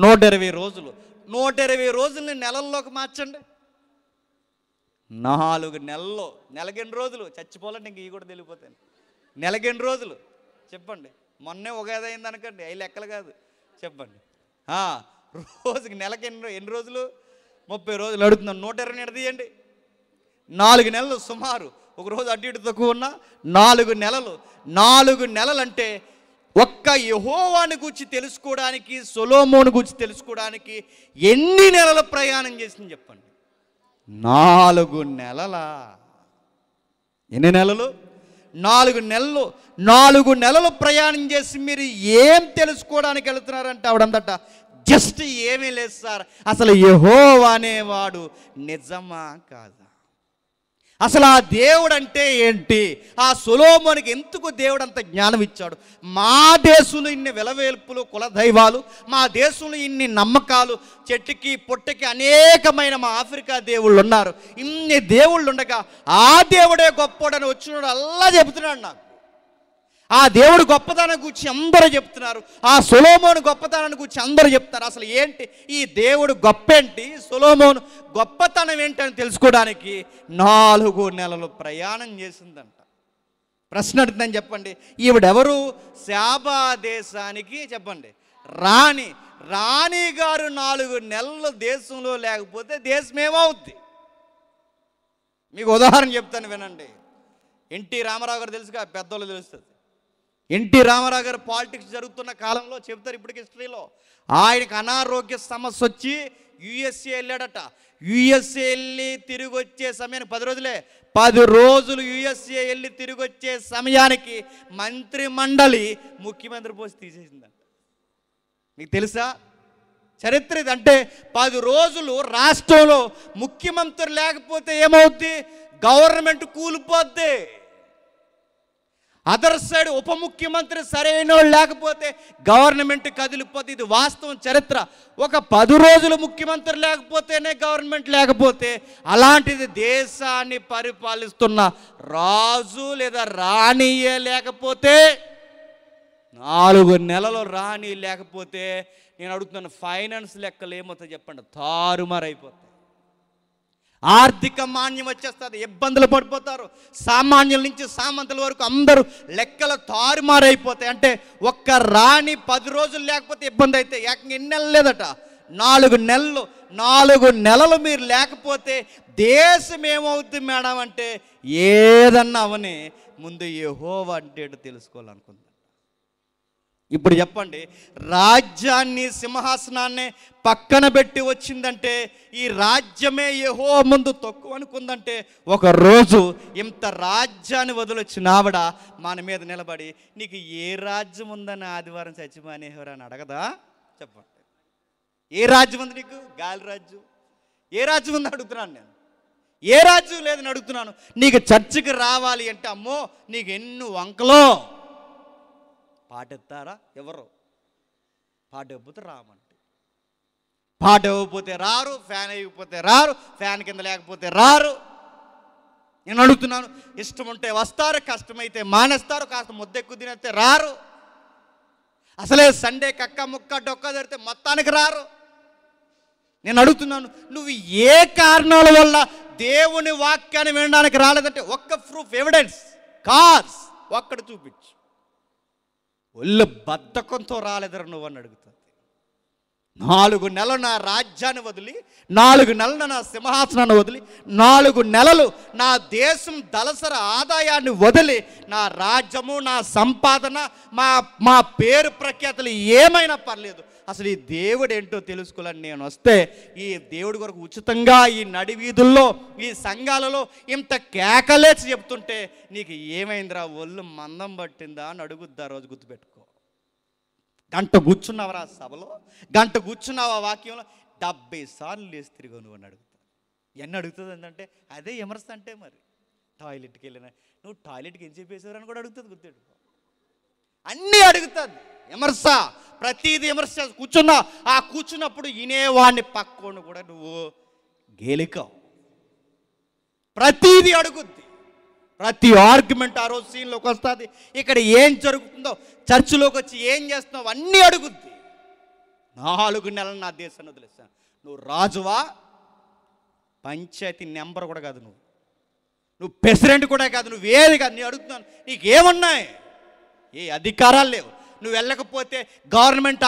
నూట ఇరవై రోజులు నూట ఇరవై రోజుల్ని నెలల్లోకి మార్చండి నాలుగు నెలల్లో నెలకెన్ని రోజులు చచ్చిపోవాలంటే ఇంక ఇవి కూడా తెలియపోతాను నెలకెన్ని రోజులు చెప్పండి మొన్నే ఒక ఏదైంది అనకండి అవి లెక్కలు కాదు చెప్పండి రోజుకి నెలకి ఎన్ని ఎన్ని రోజులు ముప్పై రోజులు అడుగుతున్నాం నూట ఇరవై నిడదీయండి నాలుగు నెలలు సుమారు ఒక రోజు అటు ఇటు తక్కువ ఉన్న నాలుగు నెలలు నాలుగు నెలలు అంటే ఒక్క యహోవాని గురించి తెలుసుకోవడానికి సొలోమోని గురించి తెలుసుకోవడానికి ఎన్ని నెలలు ప్రయాణం చేసింది చెప్పండి నాలుగు నెలల ఎన్ని నెలలు నాలుగు నెలలు నాలుగు నెలలు ప్రయాణం చేసి మీరు ఏం తెలుసుకోవడానికి వెళ్తున్నారంటే ఆవిడందట జస్ట్ ఏమీ లేదు సార్ అసలు యహో అనేవాడు నిజమా కాదా అసలు ఆ దేవుడు అంటే ఏంటి ఆ సులోమోనికి ఎందుకు దేవుడు అంత జ్ఞానం ఇచ్చాడు మా దేశంలో ఇన్ని విలవేల్పులు కులదైవాలు మా దేశంలో ఇన్ని నమ్మకాలు చెట్టుకి పొట్టకి అనేకమైన మా ఆఫ్రికా దేవుళ్ళు ఉన్నారు ఇన్ని దేవుళ్ళు ఉండగా ఆ దేవుడే గొప్పడని వచ్చినాడు అల్లా చెబుతున్నాడు నాకు ఆ దేవుడు గొప్పతనం గురించి అందరూ చెప్తున్నారు ఆ సులోమోను గొప్పతనాన్ని గురించి అందరూ చెప్తారు అసలు ఏంటి ఈ దేవుడు గొప్పేంటి సులోమోను గొప్పతనం ఏంటని తెలుసుకోవడానికి నాలుగు నెలలు ప్రయాణం చేసిందంట ప్రశ్న అడుగుతుందని చెప్పండి ఈవిడెవరు శాబా దేశానికి చెప్పండి రాణి రాణి గారు నాలుగు నెలలు దేశంలో లేకపోతే ఏమవుద్ది మీకు ఉదాహరణ చెప్తాను వినండి ఎన్టీ రామారావు గారు తెలుసుగా పెద్దోళ్ళు తెలుస్తుంది ఎన్టీ రామారావు గారు పాలిటిక్స్ జరుగుతున్న కాలంలో చెబుతారు ఇప్పటికి హిస్టరీలో ఆయనకు అనారోగ్య సమస్య వచ్చి యుఎస్ఏ వెళ్ళాడట యుఎస్ఏ వెళ్ళి తిరిగి వచ్చే సమయానికి పది రోజులే పది రోజులు యుఎస్ఏ వెళ్ళి తిరిగి వచ్చే సమయానికి మంత్రి మండలి ముఖ్యమంత్రి పోసి తీసేసిందంట మీకు తెలుసా చరిత్ర ఇది అంటే పది రోజులు రాష్ట్రంలో ముఖ్యమంత్రి లేకపోతే ఏమవుద్ది గవర్నమెంట్ కూలిపోద్ది అదర్ సైడ్ ఉప ముఖ్యమంత్రి సరైన లేకపోతే గవర్నమెంట్ కదిలిపోతే ఇది వాస్తవం చరిత్ర ఒక పది రోజులు ముఖ్యమంత్రి లేకపోతేనే గవర్నమెంట్ లేకపోతే అలాంటిది దేశాన్ని పరిపాలిస్తున్న రాజు లేదా రాణియే లేకపోతే నాలుగు నెలలు రాణి లేకపోతే నేను అడుగుతున్నాను ఫైనాన్స్ లెక్కలు ఏమవుతాయి చెప్పండి తారుమారైపోతాయి ఆర్థిక మాన్యం వచ్చేస్తుంది ఇబ్బందులు పడిపోతారు సామాన్యుల నుంచి సామంతుల వరకు అందరూ లెక్కల తారుమారైపోతాయి అంటే ఒక్క రాణి పది రోజులు లేకపోతే ఇబ్బంది అయితే ఏకంగా ఎన్ని నెలలు లేదట నాలుగు నెలలు నాలుగు నెలలు మీరు లేకపోతే దేశం ఏమవుతుంది మేడం అంటే ఏదన్నా అవని ముందు ఏ హోవ అంటే తెలుసుకోవాలనుకుంది ఇప్పుడు చెప్పండి రాజ్యాన్ని సింహాసనాన్ని పక్కన పెట్టి వచ్చిందంటే ఈ రాజ్యమే ఏహో ముందు తక్కువ అనుకుందంటే ఒక రోజు ఇంత రాజ్యాన్ని వదిలొచ్చిన ఆవిడ మన మీద నిలబడి నీకు ఏ రాజ్యం ఉందని ఆదివారం సచిమానేహర్ అడగదా చెప్పండి ఏ రాజ్యం ఉంది నీకు గాలి రాజ్యం ఏ రాజ్యం ఉంది అడుగుతున్నాను నేను ఏ రాజ్యం లేదని అడుగుతున్నాను నీకు చర్చికి రావాలి అంటే అమ్మో నీకు ఎన్ని వంకలో పాటెత్తారా ఎవరు పాట ఇవ్వబోతే రామంటే పాట ఇవ్వకపోతే రారు ఫ్యాన్ అయిపోతే రారు ఫ్యాన్ కింద లేకపోతే రారు నేను అడుగుతున్నాను ఇష్టం ఉంటే వస్తారు కష్టమైతే మానేస్తారు కాస్త ముద్దెక్కు తినేస్తే రారు అసలే సండే కక్క ముక్క డొక్క తిడితే మొత్తానికి రారు నేను అడుగుతున్నాను నువ్వు ఏ కారణాల వల్ల దేవుని వాక్యాన్ని వినడానికి రాలేదంటే ఒక్క ప్రూఫ్ ఎవిడెన్స్ కాజ్ ఒక్కడ చూపించు ఒళ్ళు బద్ధకంతో రాలేదరు నువ్వు అని అడుగుతుంది నాలుగు నెలలు నా రాజ్యాన్ని వదిలి నాలుగు నెలలు నా సింహాసనాన్ని వదిలి నాలుగు నెలలు నా దేశం దలసర ఆదాయాన్ని వదిలి నా రాజ్యము నా సంపాదన మా మా పేరు ప్రఖ్యాతలు ఏమైనా పర్లేదు అసలు ఈ దేవుడు ఏంటో తెలుసుకోవాలని నేను వస్తే ఈ దేవుడి కొరకు ఉచితంగా ఈ నడివీధుల్లో ఈ సంఘాలలో ఇంత కేకలేచి చెప్తుంటే నీకు ఏమైందిరా ఒళ్ళు మందం పట్టిందా అని అడుగుద్దా రోజు గుర్తుపెట్టుకో గంట కూర్చున్నావరా సభలో గంట కూర్చున్నావా వాక్యంలో డెబ్బై సార్లు లేచి తిరిగి నువ్వు అని అడుగుతా ఎన్ని అడుగుతుంది ఏంటంటే అదే ఎమర్స్ అంటే మరి టాయిలెట్కి వెళ్ళిన నువ్వు టాయిలెట్కి ఏం చెప్పేసావు అని కూడా అడుగుతుంది గుర్తుపెట్టుకో అన్నీ అడుగుతుంది విమర్శ ప్రతిదీ విమర్శ కూర్చున్నా ఆ కూర్చున్నప్పుడు ఇనేవాడిని పక్కోను కూడా నువ్వు గేలికావు ప్రతీది అడుగుద్ది ప్రతి ఆర్గ్యుమెంట్ ఆ రోజు సీన్లోకి వస్తుంది ఇక్కడ ఏం జరుగుతుందో చర్చిలోకి వచ్చి ఏం చేస్తున్నావు అన్నీ అడుగుద్ది నాలుగు నెలలు నా దేశాన్ని వదిలేస్తాను నువ్వు రాజువా పంచాయతీ నెంబర్ కూడా కాదు నువ్వు నువ్వు ప్రెసిడెంట్ కూడా కాదు నువ్వు ఏది కాదు నేను అడుగుతున్నాను నీకేమున్నాయి ఏ అధికారాలు లేవు నువ్వు వెళ్ళకపోతే గవర్నమెంట్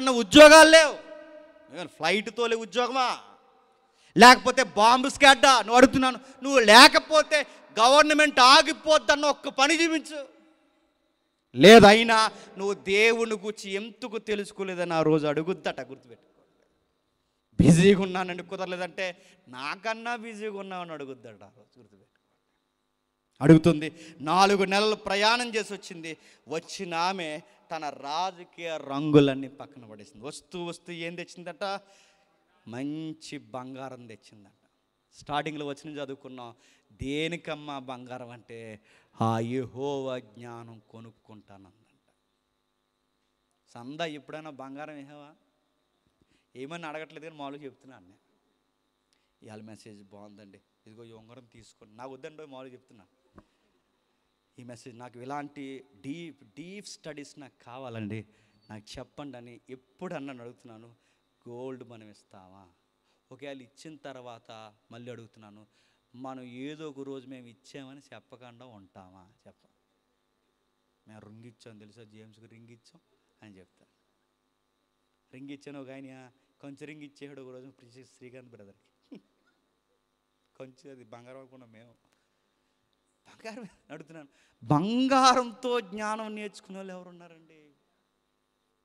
అన్న ఉద్యోగాలు లేవు ఫ్లైట్ తోలే ఉద్యోగమా లేకపోతే బాంబు స్కాడ్డా నువ్వు అడుగుతున్నాను నువ్వు లేకపోతే గవర్నమెంట్ ఆగిపోద్దన్న ఒక్క పని చూపించు లేదైనా నువ్వు దేవుని గురించి ఎందుకు తెలుసుకోలేదని ఆ రోజు అడుగుద్దట గుర్తుపెట్టుకోండి బిజీగా ఉన్నానని కుదరలేదంటే నాకన్నా బిజీగా అని అడుగుద్దట ఆ రోజు గుర్తుపెట్టు అడుగుతుంది నాలుగు నెలలు ప్రయాణం చేసి వచ్చింది వచ్చిన ఆమె తన రాజకీయ రంగులన్నీ పక్కన పడేసింది వస్తూ వస్తూ ఏం తెచ్చిందట మంచి బంగారం తెచ్చిందట స్టార్టింగ్లో వచ్చిన చదువుకున్నాం దేనికమ్మా బంగారం అంటే ఆ యహోవ జ్ఞానం కొనుక్కుంటానందంట సంద ఎప్పుడైనా బంగారం వేసావా ఏమని అడగట్లేదు కానీ మామూలుగా చెప్తున్నాను నేను ఇవాళ మెసేజ్ బాగుందండి ఇదిగో ఈ ఉంగరం తీసుకుని నాకు వద్దండి మామూలుగా చెప్తున్నాను ఈ మెసేజ్ నాకు ఇలాంటి డీప్ డీప్ స్టడీస్ నాకు కావాలండి నాకు చెప్పండి అని ఎప్పుడు అన్న అడుగుతున్నాను గోల్డ్ మనం ఇస్తామా ఒకవేళ ఇచ్చిన తర్వాత మళ్ళీ అడుగుతున్నాను మనం ఏదో ఒక రోజు మేము ఇచ్చామని చెప్పకుండా ఉంటామా చెప్ప మేము రింగ్ ఇచ్చాం తెలుసా జేమ్స్కి రింగ్ ఇచ్చాం అని చెప్తాను రింగ్ ఇచ్చాను ఒక ఆయన కొంచెం రింగ్ ఇచ్చేడు ఒక రోజు శ్రీకాంత్ బ్రదర్కి కొంచెం అది బంగారం అనుకున్నాం మేము బంగారం అడుగుతున్నాను బంగారంతో జ్ఞానం నేర్చుకునే వాళ్ళు ఎవరు ఉన్నారండి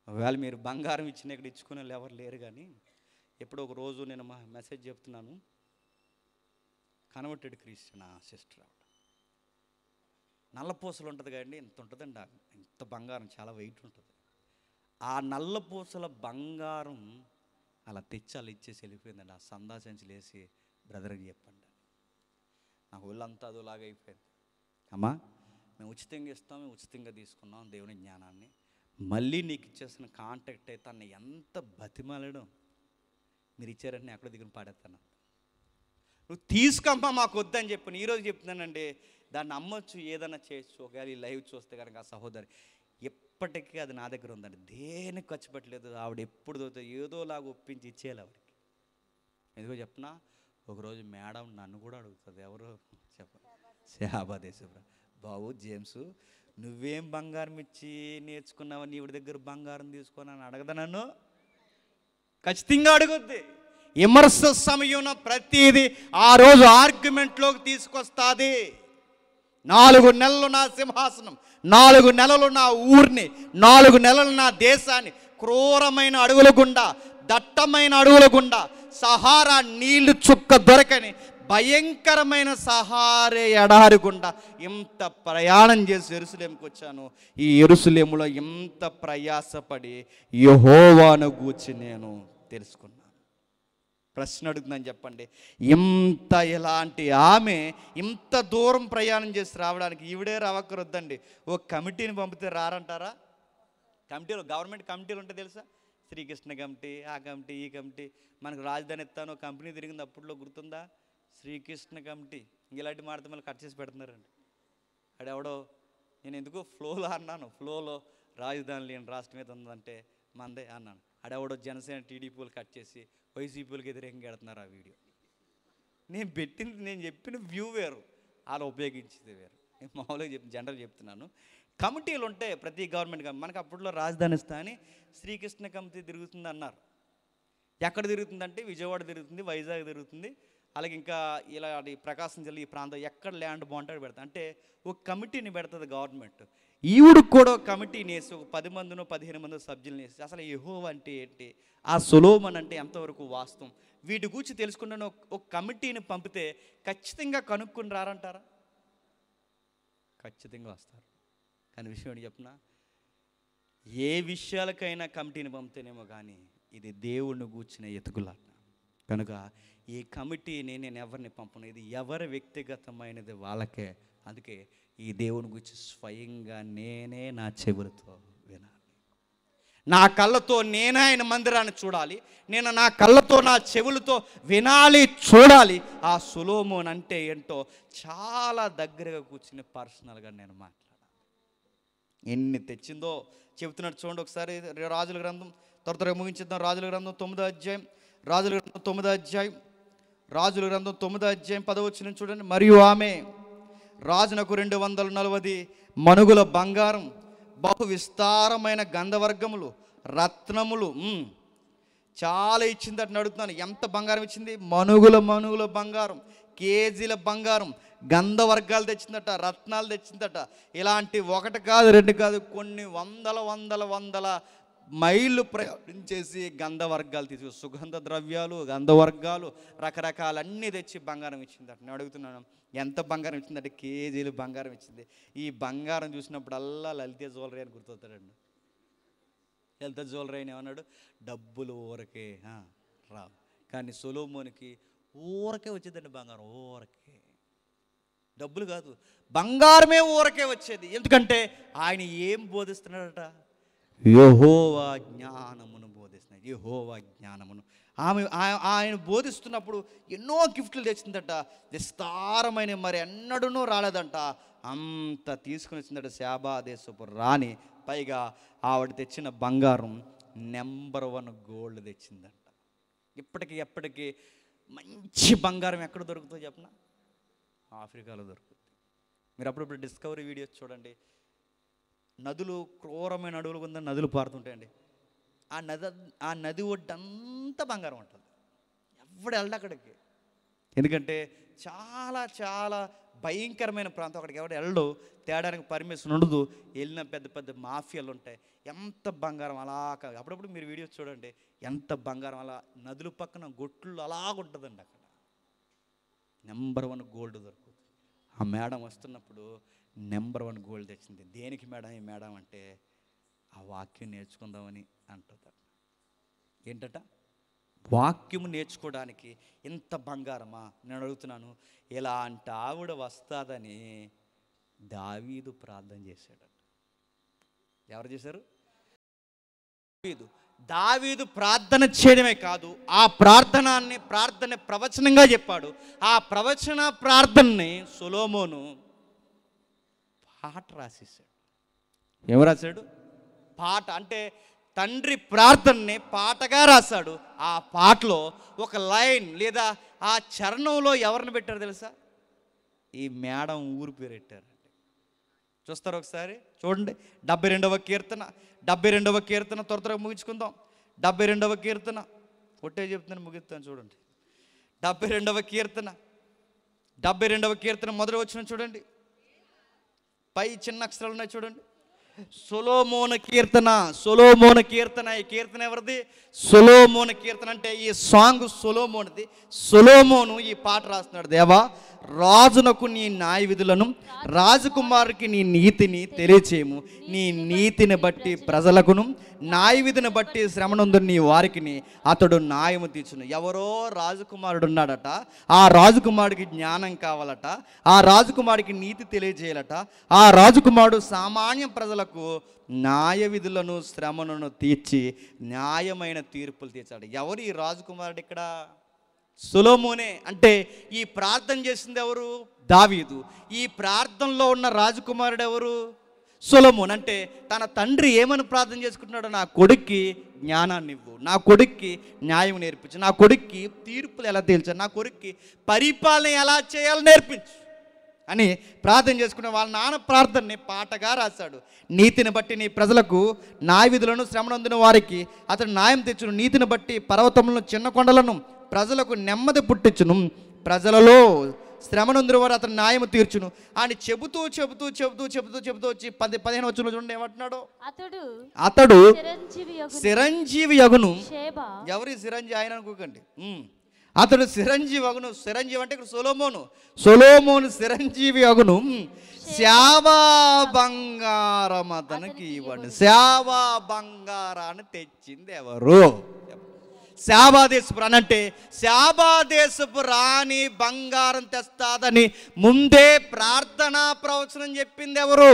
ఒకవేళ మీరు బంగారం ఇచ్చిన ఇక్కడ ఇచ్చుకునే వాళ్ళు ఎవరు లేరు కానీ ఎప్పుడో ఒక రోజు నేను మా మెసేజ్ చెప్తున్నాను కన్వర్టెడ్ క్రీస్తున్న ఆ సిస్టర్ ఆవిడ నల్లపూసలు ఉంటుంది కదండి ఇంత ఉంటుందండి ఇంత బంగారం చాలా వెయిట్ ఉంటుంది ఆ నల్లపూసల బంగారం అలా తెచ్చి అలా ఇచ్చేసి వెళ్ళిపోయిందండి ఆ సందాసించి లేసి బ్రదర్కి చెప్పండి నాకు ఒళ్ళంతా అదోలాగా అయిపోయింది అమ్మా మేము ఉచితంగా ఇస్తాం ఉచితంగా తీసుకున్నాం దేవుని జ్ఞానాన్ని మళ్ళీ నీకు ఇచ్చేసిన కాంటాక్ట్ అయితే అన్న ఎంత బతిమాలడం మీరు ఇచ్చారని నేను అక్కడ దిగుని పాడేస్తాను నువ్వు తీసుకమ్మా మాకు వద్దని చెప్పి ఈరోజు చెప్తున్నానండి దాన్ని అమ్మొచ్చు ఏదైనా చేయొచ్చు ఒకవేళ లైవ్ చూస్తే కనుక ఆ సహోదరి ఎప్పటికీ అది నా దగ్గర ఉందండి దేనికి ఖర్చు పెట్టలేదు ఆవిడ ఎప్పుడు దొరుకుతుంది ఏదోలాగా ఒప్పించి ఇచ్చేయాలి ఆవిడకి ఎందుకో చెప్పనా ఒకరోజు మేడం నన్ను కూడా అడుగుతుంది ఎవరు శాభాదేశపురా బాబు జేమ్స్ నువ్వేం బంగారం ఇచ్చి నేర్చుకున్నావు నీవిడి దగ్గర బంగారం తీసుకొని అని అడగదా నన్ను ఖచ్చితంగా అడుగుద్ది విమర్శ సమయం ప్రతిదీ ఆ రోజు ఆర్గ్యుమెంట్లోకి తీసుకొస్తుంది నాలుగు నెలలు నా సింహాసనం నాలుగు నెలలు నా ఊరిని నాలుగు నెలలు నా దేశాన్ని క్రూరమైన అడుగుల గుండా దట్టమైన అడుగుల గుండా సహారా నీళ్లు చుక్క దొరకని భయంకరమైన సహారే ఎడారి గుండా ఇంత ప్రయాణం చేసి ఎరుసలేంకి వచ్చాను ఈ ఎరుసలేములో ఎంత ప్రయాసపడి యహోవాను గూర్చి నేను తెలుసుకున్నాను ప్రశ్న అడుగుతుందని చెప్పండి ఇంత ఇలాంటి ఆమె ఇంత దూరం ప్రయాణం చేసి రావడానికి ఈవిడే రావక్కరొద్దండి ఓ కమిటీని పంపితే రారంటారా కమిటీలు గవర్నమెంట్ కమిటీలు ఉంటాయి తెలుసా శ్రీకృష్ణ కమిటీ ఆ కమిటీ ఈ కమిటీ మనకు రాజధాని ఎత్తానో కంపెనీ తిరిగింది అప్పట్లో గుర్తుందా శ్రీకృష్ణ కమిటీ ఇలాంటి మాట మళ్ళీ కట్ చేసి పెడుతున్నారండి అడెవడో నేను ఎందుకో ఫ్లోలో అన్నాను ఫ్లోలో రాజధాని లేని రాష్ట్రం మీద ఉందంటే మందే అన్నాను అడెవడో జనసేన టీడీపీలు కట్ చేసి వైసీపీలకు వ్యతిరేకంగా పెడుతున్నారు ఆ వీడియో నేను పెట్టింది నేను చెప్పిన వ్యూ వేరు వాళ్ళు ఉపయోగించేది వేరు నేను మామూలుగా చెప్పి జనరల్ చెప్తున్నాను కమిటీలు ఉంటే ప్రతి గవర్నమెంట్ మనకు అప్పట్లో రాజధాని స్థాని శ్రీకృష్ణ కమిటీ తిరుగుతుంది అన్నారు ఎక్కడ తిరుగుతుందంటే విజయవాడ తిరుగుతుంది వైజాగ్ తిరుగుతుంది అలాగే ఇంకా అది ప్రకాశం జిల్లా ఈ ప్రాంతం ఎక్కడ ల్యాండ్ బాగుంటాడు పెడతా అంటే ఒక కమిటీని పెడుతుంది గవర్నమెంట్ ఈవిడికి కూడా కమిటీని వేసి ఒక పది మందినో పదిహేను మందో సభ్యులను వేసి అసలు యహో అంటే ఏంటి ఆ సులోమన్ అంటే ఎంతవరకు వాస్తవం వీటి గురించి తెలుసుకున్న ఒక కమిటీని పంపితే ఖచ్చితంగా కనుక్కుని రారంటారా ఖచ్చితంగా వస్తారు కానీ విషయం ఏంటి చెప్పిన ఏ విషయాలకైనా కమిటీని పంపితేనేమో కానీ ఇది దేవుణ్ణి కూర్చునే ఎతుకులాట కనుక ఈ కమిటీని నేను ఎవరిని పంపను ఇది ఎవరి వ్యక్తిగతమైనది వాళ్ళకే అందుకే ఈ దేవుని గురించి స్వయంగా నేనే నా చెవులతో వినాలి నా కళ్ళతో నేనే ఆయన మందిరాన్ని చూడాలి నేను నా కళ్ళతో నా చెవులతో వినాలి చూడాలి ఆ సులోమోన్ అంటే ఏంటో చాలా దగ్గరగా కూర్చుని పర్సనల్గా నేను మాట్లాడాలి ఎన్ని తెచ్చిందో చెబుతున్నట్టు చూడండి ఒకసారి రాజుల గ్రంథం త్వర త్వరగా ముగించిద్దాం రాజుల గ్రంథం తొమ్మిదో అధ్యాయం రాజుల గ్రంథం తొమ్మిదో అధ్యాయం రాజుల గ్రంథం తొమ్మిదో అధ్యాయం పదవచ్చిన చూడండి మరియు ఆమె రాజునకు రెండు వందల నలభై మనుగుల బంగారం బహు విస్తారమైన గంధవర్గములు రత్నములు చాలా ఇచ్చింది అట్లా అడుగుతున్నాను ఎంత బంగారం ఇచ్చింది మనుగుల మనుగుల బంగారం కేజీల బంగారం గంధవర్గాలు తెచ్చిందట రత్నాలు తెచ్చిందట ఇలాంటి ఒకటి కాదు రెండు కాదు కొన్ని వందల వందల వందల మైళ్ళు ప్రయాణం చేసి గంధవర్గాలు తీసుకు సుగంధ ద్రవ్యాలు గంధవర్గాలు రకరకాల అన్ని తెచ్చి బంగారం ఇచ్చిందట నేను అడుగుతున్నాను ఎంత బంగారం ఇచ్చిందంటే కేజీలు బంగారం ఇచ్చింది ఈ బంగారం చూసినప్పుడల్లా లలిత జ్యువెలరీ అని గుర్తొస్తాడండి లలిత జ్యువెలరీ అని ఏమన్నాడు డబ్బులు ఊరకే రావు కానీ సొలోమోనికి ఊరకే వచ్చేదండి బంగారం ఊరకే డబ్బులు కాదు బంగారమే ఊరకే వచ్చేది ఎందుకంటే ఆయన ఏం బోధిస్తున్నాడట యహోవా జ్ఞానమును బోధిస్తున్నాయి యహోవా జ్ఞానమును ఆమె ఆయన బోధిస్తున్నప్పుడు ఎన్నో గిఫ్ట్లు తెచ్చిందట విస్తారమైన మరి ఎన్నడూనూ రాలేదంట అంత తీసుకుని వచ్చిందట శాబాదేశపు రాణి పైగా ఆవిడ తెచ్చిన బంగారం నెంబర్ వన్ గోల్డ్ తెచ్చిందంట ఇప్పటికి ఎప్పటికీ మంచి బంగారం ఎక్కడ దొరుకుతుందో చెప్పనా ఆఫ్రికాలో దొరుకుతుంది మీరు అప్పుడప్పుడు డిస్కవరీ వీడియోస్ చూడండి నదులు క్రూరమైన అడవులు కింద నదులు పారుతుంటాయండి ఆ నది ఆ నది ఒడ్డంతా బంగారం ఉంటుంది ఎవడు వెళ్ళడు అక్కడికి ఎందుకంటే చాలా చాలా భయంకరమైన ప్రాంతం అక్కడికి ఎవడు వెళ్ళడు తేడానికి పర్మిషన్ ఉండదు వెళ్ళిన పెద్ద పెద్ద మాఫియాలు ఉంటాయి ఎంత బంగారం అలా అప్పుడప్పుడు మీరు వీడియోస్ చూడండి ఎంత బంగారం అలా నదుల పక్కన గొట్లు అలా ఉంటుందండి అక్కడ నెంబర్ వన్ గోల్డ్ దొరుకుతుంది ఆ మేడం వస్తున్నప్పుడు నెంబర్ వన్ గోల్డ్ తెచ్చింది దేనికి మేడం ఈ మేడం అంటే ఆ వాక్యం నేర్చుకుందామని అంటుందట ఏంటట వాక్యం నేర్చుకోవడానికి ఇంత బంగారమా నేను అడుగుతున్నాను ఇలాంటి ఆవిడ వస్తుందని దావీదు ప్రార్థన చేశాడట ఎవరు చేశారు దావీదు దావీదు ప్రార్థన చేయడమే కాదు ఆ ప్రార్థనాన్ని ప్రార్థన ప్రవచనంగా చెప్పాడు ఆ ప్రవచన ప్రార్థనని సులోమోను పాట రాసేసాడు ఏమి రాశాడు పాట అంటే తండ్రి ప్రార్థనని పాటగా రాశాడు ఆ పాటలో ఒక లైన్ లేదా ఆ చరణంలో ఎవరిని పెట్టారు తెలుసా ఈ మేడం ఊరు పేరు పెట్టారండి చూస్తారు ఒకసారి చూడండి డెబ్బై రెండవ కీర్తన డెబ్బై రెండవ కీర్తన త్వర త్వరగా ముగించుకుందాం డెబ్బై రెండవ కీర్తన కొట్టే చెప్తున్నాను ముగిస్తాను చూడండి డెబ్బై రెండవ కీర్తన డెబ్బై రెండవ కీర్తన మొదటి వచ్చిన చూడండి పై చిన్న అక్షరాలు ఉన్నాయి చూడండి సొలోమోన కీర్తన సొలోమోన కీర్తన ఈ కీర్తన ఎవరిది సొలోమోన కీర్తన అంటే ఈ సాంగ్ సొలోమోనది సొలోమోను ఈ పాట రాస్తున్నాడు దేవా రాజునకు నీ న్యాయ విధులను రాజకుమారుకి నీ నీతిని తెలియచేయము నీ నీతిని బట్టి ప్రజలకును న్యాయ విధిని బట్టి శ్రమనందు నీ వారికిని అతడు న్యాయము తీర్చును ఎవరో రాజకుమారుడు ఉన్నాడట ఆ రాజకుమారుడికి జ్ఞానం కావాలట ఆ రాజకుమారుడికి నీతి తెలియజేయాలట ఆ రాజకుమారుడు సామాన్య ప్రజలకు కొరకు న్యాయ విధులను శ్రమలను తీర్చి న్యాయమైన తీర్పులు తీర్చాడు ఎవరు ఈ రాజకుమారుడు ఇక్కడ సులోమునే అంటే ఈ ప్రార్థన చేసింది ఎవరు దావీదు ఈ ప్రార్థనలో ఉన్న రాజకుమారుడు ఎవరు సులమోన్ అంటే తన తండ్రి ఏమని ప్రార్థన చేసుకుంటున్నాడో నా కొడుక్కి జ్ఞానాన్ని ఇవ్వు నా కొడుక్కి న్యాయం నేర్పించు నా కొడుక్కి తీర్పులు ఎలా తేల్చాలి నా కొడుక్కి పరిపాలన ఎలా చేయాలో నేర్పించు అని ప్రార్థన చేసుకున్న వాళ్ళ నాన్న ప్రార్థనని పాటగా రాశాడు నీతిని బట్టి నీ ప్రజలకు నా విధులను శ్రమనందిన వారికి అతను న్యాయం తెచ్చును నీతిని బట్టి పర్వతములను చిన్న కొండలను ప్రజలకు నెమ్మది పుట్టించును ప్రజలలో శ్రమనందిన వారు అతను న్యాయం తీర్చును అని చెబుతూ చెబుతూ చెబుతూ చెబుతూ చెబుతూ వచ్చి పది పదిహేను వచ్చిన చూడండి ఏమంటున్నాడు అతడు అతడు చిరంజీవి యగును ఎవరి చిరంజీవి ఆయన అనుకోకండి అతడు చిరంజీవి అగును చిరంజీవి అంటే ఇక్కడ సొలోమోను సొలోమోను చిరంజీవి అగును శావా బంగారం అతనికి ఇవ్వండి శావా బంగారాన్ని తెచ్చింది ఎవరు శాబాదేశపు రాని అంటే శాబాదేశపు రాణి బంగారం తెస్తాదని ముందే ప్రార్థనా ప్రవచనం చెప్పింది ఎవరు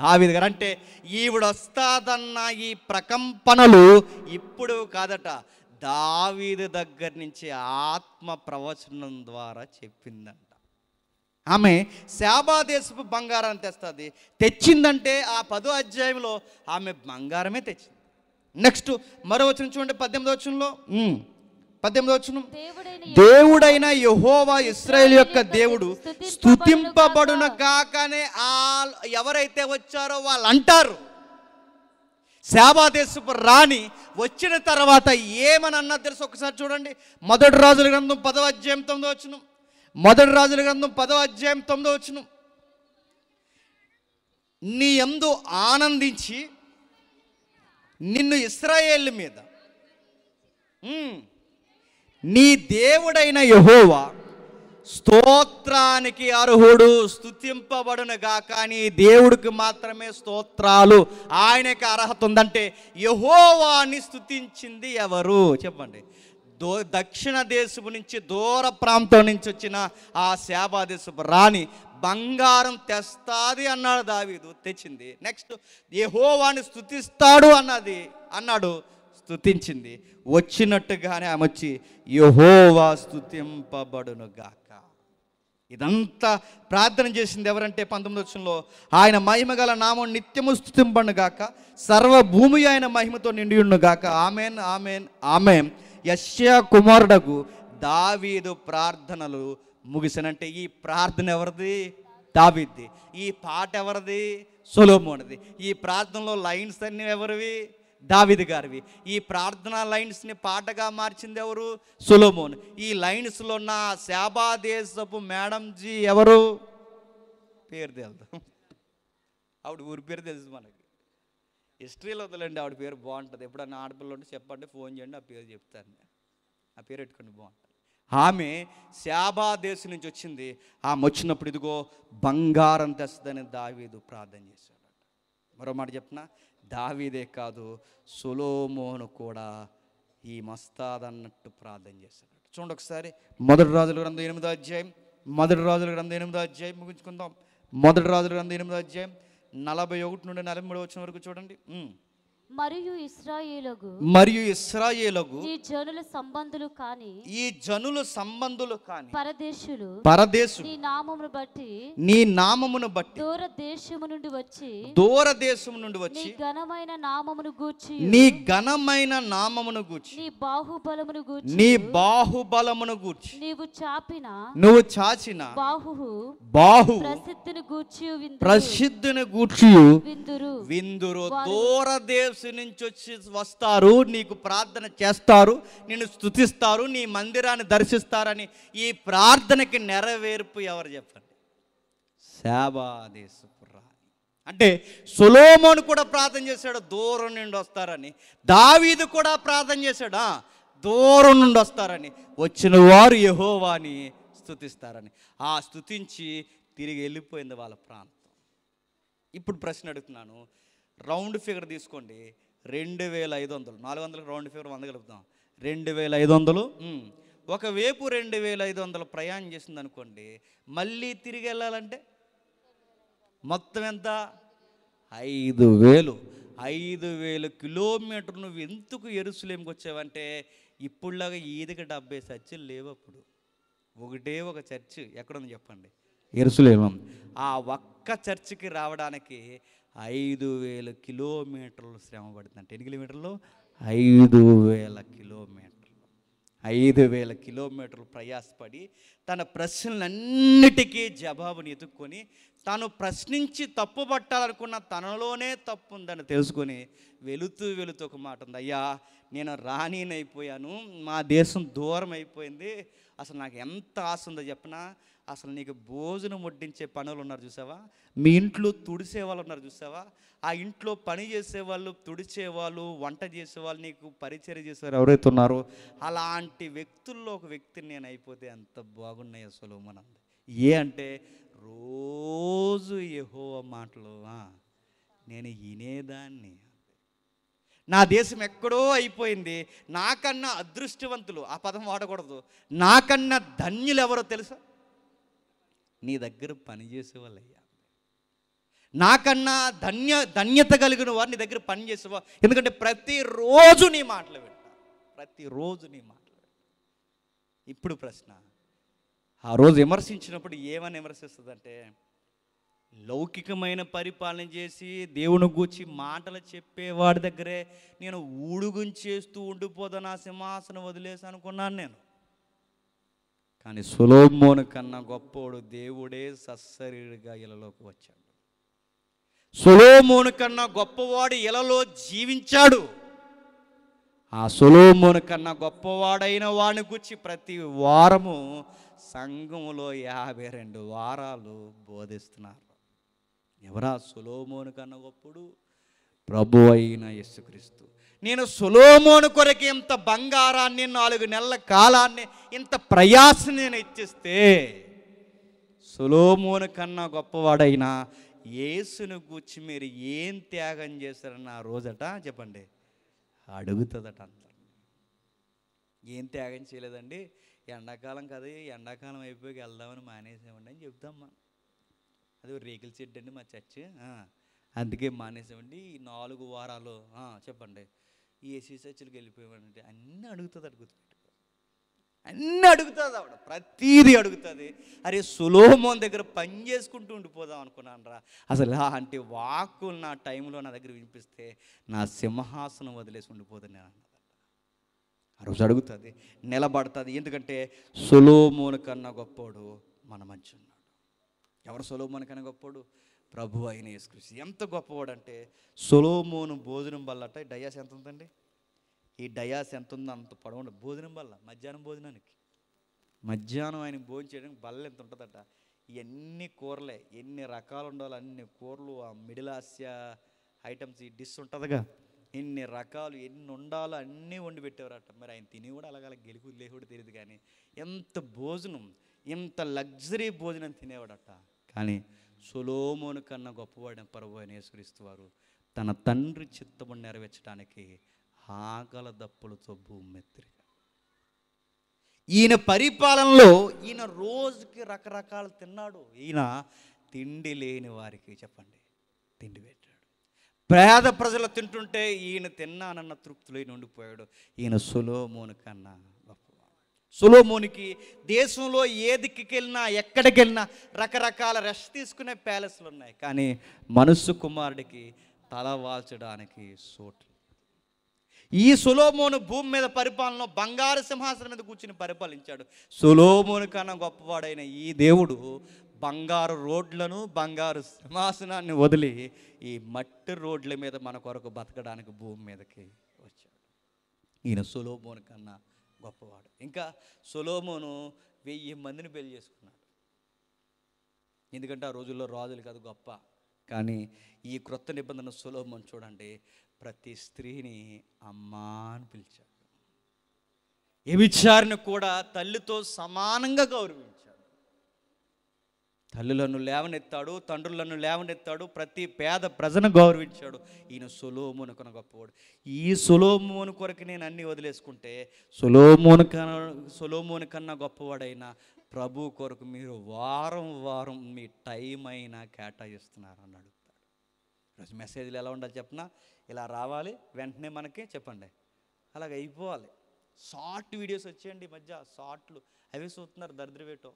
దావిది గారు అంటే ఈవిడొస్తాదన్న ఈ ప్రకంపనలు ఇప్పుడు కాదట దావీదు దగ్గర నుంచి ఆత్మ ప్రవచనం ద్వారా చెప్పిందంట ఆమె శాబాదేశపు బంగారాన్ని తెస్తుంది తెచ్చిందంటే ఆ పదో అధ్యాయంలో ఆమె బంగారమే తెచ్చింది నెక్స్ట్ మరో వచ్చిన చూడండి పద్దెనిమిది వచ్చంలో పద్దెనిమిది వచ్చిన దేవుడైన యహోవా ఇస్రాయేల్ యొక్క దేవుడు స్థుతింపబడున కాకనే ఎవరైతే వచ్చారో వాళ్ళు అంటారు శాబాదేశపు రాణి వచ్చిన తర్వాత ఏమని అన్నది తెలుసు ఒకసారి చూడండి మొదటి రాజుల గ్రంథం పదవ అధ్యాయం తొమ్మిది వచ్చును మొదటి రాజుల గ్రంథం పదవ అధ్యాయం తొమ్మిది వచ్చును నీ ఎందు ఆనందించి నిన్ను ఇస్రాయేల్ మీద నీ దేవుడైన యహోవా స్తోత్రానికి అర్హుడు స్థుతింపబడును కానీ దేవుడికి మాత్రమే స్తోత్రాలు ఆయనకి అర్హత ఉందంటే యహోవాని స్థుతించింది ఎవరు చెప్పండి దో దక్షిణ దేశపు నుంచి దూర ప్రాంతం నుంచి వచ్చిన ఆ శాపాదేశపు రాణి బంగారం తెస్తాది అన్నాడు దావీదు తెచ్చింది నెక్స్ట్ యహోవాని స్థుతిస్తాడు అన్నది అన్నాడు స్థుతించింది వచ్చినట్టుగానే ఆమె వచ్చి యహోవా స్థుతింపబడునుగాక ఇదంతా ప్రార్థన చేసింది ఎవరంటే పంతొమ్మిది వచ్చంలో ఆయన మహిమ గల నామం నిత్యము గాక సర్వభూమి ఆయన మహిమతో నిండి గాక ఆమెన్ ఆమెన్ ఆమెన్ యశ్యా కుమారుడకు దావీదు ప్రార్థనలు ముగిసినంటే ఈ ప్రార్థన ఎవరిది దావీద్ది ఈ పాట ఎవరిది సొలోమోనిది ఈ ప్రార్థనలో లైన్స్ అన్నీ ఎవరివి దావిది గారివి ఈ ప్రార్థనా లైన్స్ని పాటగా మార్చింది ఎవరు సులోమోన్ ఈ లైన్స్లో ఉన్న శాబాదేశపు మేడంజీ ఎవరు పేరు తెలుద్దాం ఆవిడ ఊరి పేరు తెలుసు మనకి హిస్టరీలో వదలండి ఆవిడ పేరు బాగుంటుంది ఎప్పుడన్నా ఆడపిల్ల ఉంటే చెప్పండి ఫోన్ చేయండి ఆ పేరు చెప్తాను ఆ పేరు పెట్టుకోండి బాగుంటుంది ఆమె శాబా దేశం నుంచి వచ్చింది ఆమె వచ్చినప్పుడు ఇదిగో బంగారం తెస్తుందని దావీదు ప్రార్థన చేశాడు మరో మాట చెప్తున్నా దావీదే కాదు సులోమోను కూడా ఈ మస్తాదన్నట్టు ప్రార్థన చేశాడు చూడండి ఒకసారి మొదటి రాజుల గ్రంథం ఎనిమిదో అధ్యాయం మొదటి రాజుల గ్రంథం ఎనిమిదో అధ్యాయం ముగించుకుందాం మొదటి రాజుల గ్రంథం ఎనిమిదో అధ్యాయం నలభై ఒకటి నుండి నలభై మూడు వచ్చిన వరకు చూడండి మరియు ఇస్రాయేలగు మరియు ఇస్రాయేలగు ఈ జనుల సంబంధులు కాని ఈ జనుల సంబంధులు కాని పరదేశులు పరదేశు నీ నామమును బట్టి నీ నామమును బట్టి దూర దేశము నుండి వచ్చి దూర దేశము నుండి వచ్చి నీ ఘనమైన నామమును గూర్చి నీ ఘనమైన నామమును గూర్చి నీ బాహుబలమును గూర్చి నీ బాహుబలమును గూర్చి నీవు చాపిన నువ్వు చాచిన బాహు బాహు ప్రసిద్ధిని గూర్చి ప్రసిద్ధిని గూర్చి విందురు విందురు దూర దేశ ఎరుషలేమ్స్ నుంచి వచ్చి వస్తారు నీకు ప్రార్థన చేస్తారు నిన్ను స్థుతిస్తారు నీ మందిరాన్ని దర్శిస్తారని ఈ ప్రార్థనకి నెరవేర్పు ఎవరు చెప్పండి శాబాదేశపురా అంటే సులోమోను కూడా ప్రార్థన చేశాడు దూరం నుండి వస్తారని దావీదు కూడా ప్రార్థన చేశాడా దూరం నుండి వస్తారని వచ్చిన వారు యహోవాని స్థుతిస్తారని ఆ స్థుతించి తిరిగి వెళ్ళిపోయింది వాళ్ళ ప్రాంతం ఇప్పుడు ప్రశ్న అడుగుతున్నాను రౌండ్ ఫిగర్ తీసుకోండి రెండు వేల ఐదు వందలు నాలుగు వందలకు రౌండ్ ఫిగర్ వంద కలుపుతాం రెండు వేల ఐదు వందలు ఒకవేపు రెండు వేల ఐదు వందలు ప్రయాణం చేసింది అనుకోండి మళ్ళీ తిరిగి వెళ్ళాలంటే మొత్తం ఎంత ఐదు వేలు ఐదు వేలు కిలోమీటర్ నువ్వు ఎందుకు ఎరుసలేమికి వచ్చావంటే ఇప్పుడులాగా ఈదికి డెబ్బై చర్చిలు లేవు అప్పుడు ఒకటే ఒక చర్చి ఎక్కడుంది చెప్పండి ఎరుసలేమం ఆ ఒక్క చర్చికి రావడానికి ఐదు వేల కిలోమీటర్లు శ్రమ పడుతుందంట ఎన్ని కిలోమీటర్లు ఐదు వేల కిలోమీటర్లు ఐదు వేల కిలోమీటర్లు ప్రయాసపడి తన ప్రశ్నలన్నిటికీ జవాబుని ఎదుక్కొని తాను ప్రశ్నించి తప్పు పట్టాలనుకున్న తనలోనే తప్పు ఉందని తెలుసుకొని వెళుతూ వెళుతూ ఒక మాట ఉంది అయ్యా నేను రాణినైపోయాను మా దేశం దూరం అయిపోయింది అసలు నాకు ఎంత ఆశ ఉందో చెప్పినా అసలు నీకు భోజనం వడ్డించే పనులు ఉన్నారు చూసావా మీ hmm. ఇంట్లో తుడిసే వాళ్ళు ఉన్నారు చూసావా ఆ ఇంట్లో పని చేసేవాళ్ళు తుడిచేవాళ్ళు వంట చేసేవాళ్ళు నీకు పరిచయం చేసేవారు ఎవరైతే ఉన్నారో అలాంటి వ్యక్తుల్లో ఒక వ్యక్తిని నేను అయిపోతే అంత బాగున్నాయి అసలు మనం ఏ అంటే రోజు ఏహో మాటలు నేను వినేదాన్ని నా దేశం ఎక్కడో అయిపోయింది నాకన్నా అదృష్టవంతులు ఆ పదం వాడకూడదు నాకన్నా ధన్యులు ఎవరో తెలుసా నీ దగ్గర పనిచేసేవాళ్ళు అయ్యా నాకన్నా ధన్య ధన్యత కలిగిన వారు నీ దగ్గర పనిచేసేవారు ఎందుకంటే ప్రతిరోజు నీ మాటలు వింటా ప్రతిరోజు నీ మాటలు ఇప్పుడు ప్రశ్న ఆ రోజు విమర్శించినప్పుడు ఏమని విమర్శిస్తుందంటే లౌకికమైన పరిపాలన చేసి దేవుని గూర్చి మాటలు చెప్పేవాడి దగ్గరే నేను ఊడుగుని చేస్తూ ఉండిపోదా నా సింహాసనం వదిలేసి అనుకున్నాను నేను కానీ సులోమోను కన్నా గొప్పోడు దేవుడే సస్సరీడిగా ఇలలోకి వచ్చాడు సులోమోను కన్నా గొప్పవాడు ఇలలో జీవించాడు ఆ సులోమోను కన్నా గొప్పవాడైన వాడిని గుర్చి ప్రతి వారము సంఘములో యాభై రెండు వారాలు బోధిస్తున్నారు ఎవరా సులోమోను కన్నా గొప్పడు ప్రభు అయిన యేసుక్రీస్తు నేను సులోమోను కొరకు ఇంత బంగారాన్ని నాలుగు నెలల కాలాన్ని ఇంత ప్రయాసం నేను ఇచ్చిస్తే సులోమోను కన్నా గొప్పవాడైనా యేసును గూర్చి మీరు ఏం త్యాగం చేశారని ఆ రోజట చెప్పండి అడుగుతుందట అంత ఏం త్యాగం చేయలేదండి ఎండాకాలం కదా ఎండాకాలం అయిపోయి వెళ్దామని మానేసామండి అని చెప్తామ్మా అది రేకుల చెట్టు అండి మా చర్చి అందుకే మానేసామండి ఈ నాలుగు వారాలు చెప్పండి ఈ ఏసీ చర్చిలకు వెళ్ళిపోయామంటే అన్నీ అడుగుతుంది అడుగుతుంది అన్నీ అడుగుతుంది ఆవిడ ప్రతీది అడుగుతుంది అరే సులోమోన్ దగ్గర పని చేసుకుంటూ ఉండిపోదాం అనుకున్నాను రా అసలు అంటే వాక్కులు నా టైంలో నా దగ్గర వినిపిస్తే నా సింహాసనం వదిలేసి ఉండిపోతుంది నేను ఆ రోజు అడుగుతుంది నిలబడుతుంది ఎందుకంటే సులోమోన్ కన్నా గొప్పోడు మన మంచి ఉన్నాడు ఎవరు సులోమోన్ కన్నా గొప్పోడు ప్రభు అయిన యేసుక్రీస్తు ఎంత గొప్పవాడంటే సొలోమోను భోజనం అంటే డయాస్ ఎంత ఉందండి ఈ డయాస్ ఎంత ఉందో అంత పొడవు భోజనం వల్ల మధ్యాహ్నం భోజనానికి మధ్యాహ్నం ఆయన భోజనం చేయడానికి బల్ల ఎంత ఉంటుందట ఇవన్నీ కూరలే ఎన్ని రకాలు ఉండాలి అన్ని కూరలు ఆ మిడిల్ ఆసియా ఐటమ్స్ ఈ డిష్ ఉంటుందిగా ఎన్ని రకాలు ఎన్ని ఉండాలో అన్నీ వండి పెట్టేవారట మరి ఆయన తిని కూడా అలాగ అలా గెలుపు లేకుడు తెలియదు కానీ ఎంత భోజనం ఎంత లగ్జరీ భోజనం తినేవాడట కానీ సులోమోను కన్నా గొప్పవాడిన ప్రభు అని యేసుక్రీస్తు వారు తన తండ్రి చిత్తము నెరవేర్చడానికి ఆకల దప్పులతో భూమి ఈయన పరిపాలనలో ఈయన రోజుకి రకరకాలు తిన్నాడు ఈయన తిండి లేని వారికి చెప్పండి తిండి పెట్టాడు పేద ప్రజలు తింటుంటే ఈయన తిన్నానన్న తృప్తులు ఈయన ఉండిపోయాడు ఈయన సులోమోను కన్నా సులోమోనికి దేశంలో ఏ దిక్కుకి వెళ్ళినా ఎక్కడికి వెళ్ళినా రకరకాల రెస్ట్ తీసుకునే ప్యాలెస్లు ఉన్నాయి కానీ మనస్సు కుమారుడికి తల వాల్చడానికి చోట్లు ఈ సులోమోను భూమి మీద పరిపాలన బంగారు సింహాసనం మీద కూర్చుని పరిపాలించాడు సులోమోను కన్నా గొప్పవాడైన ఈ దేవుడు బంగారు రోడ్లను బంగారు సింహాసనాన్ని వదిలి ఈ మట్టి రోడ్ల మీద మన కొరకు బతకడానికి భూమి మీదకి వచ్చాడు ఈయన సులోమోను కన్నా గొప్పవాడు ఇంకా సొలోమోను వెయ్యి మందిని పెళ్లి చేసుకున్నాడు ఎందుకంటే ఆ రోజుల్లో రాజులు కాదు గొప్ప కానీ ఈ క్రొత్త నిబంధన సులభం చూడండి ప్రతి స్త్రీని అమ్మా అని పిలిచాడు ఎవిచారిని కూడా తల్లితో సమానంగా గౌరవించాడు తల్లులను లేవనెత్తాడు తండ్రులను లేవనెత్తాడు ప్రతి పేద ప్రజను గౌరవించాడు ఈయన సులోమును కొన గొప్పవాడు ఈ సులోమును కొరకు నేను అన్నీ వదిలేసుకుంటే సులోమును కన సులోమును కన్నా గొప్పవాడైన ప్రభు కొరకు మీరు వారం వారం మీ టైం అయినా కేటాయిస్తున్నారు అని అడుగుతాడు ఈరోజు మెసేజ్లు ఎలా ఉండాలి చెప్పినా ఇలా రావాలి వెంటనే మనకి చెప్పండి అలాగ అయిపోవాలి షార్ట్ వీడియోస్ వచ్చేయండి ఈ మధ్య షార్ట్లు అవి చూస్తున్నారు దరిద్రవేటో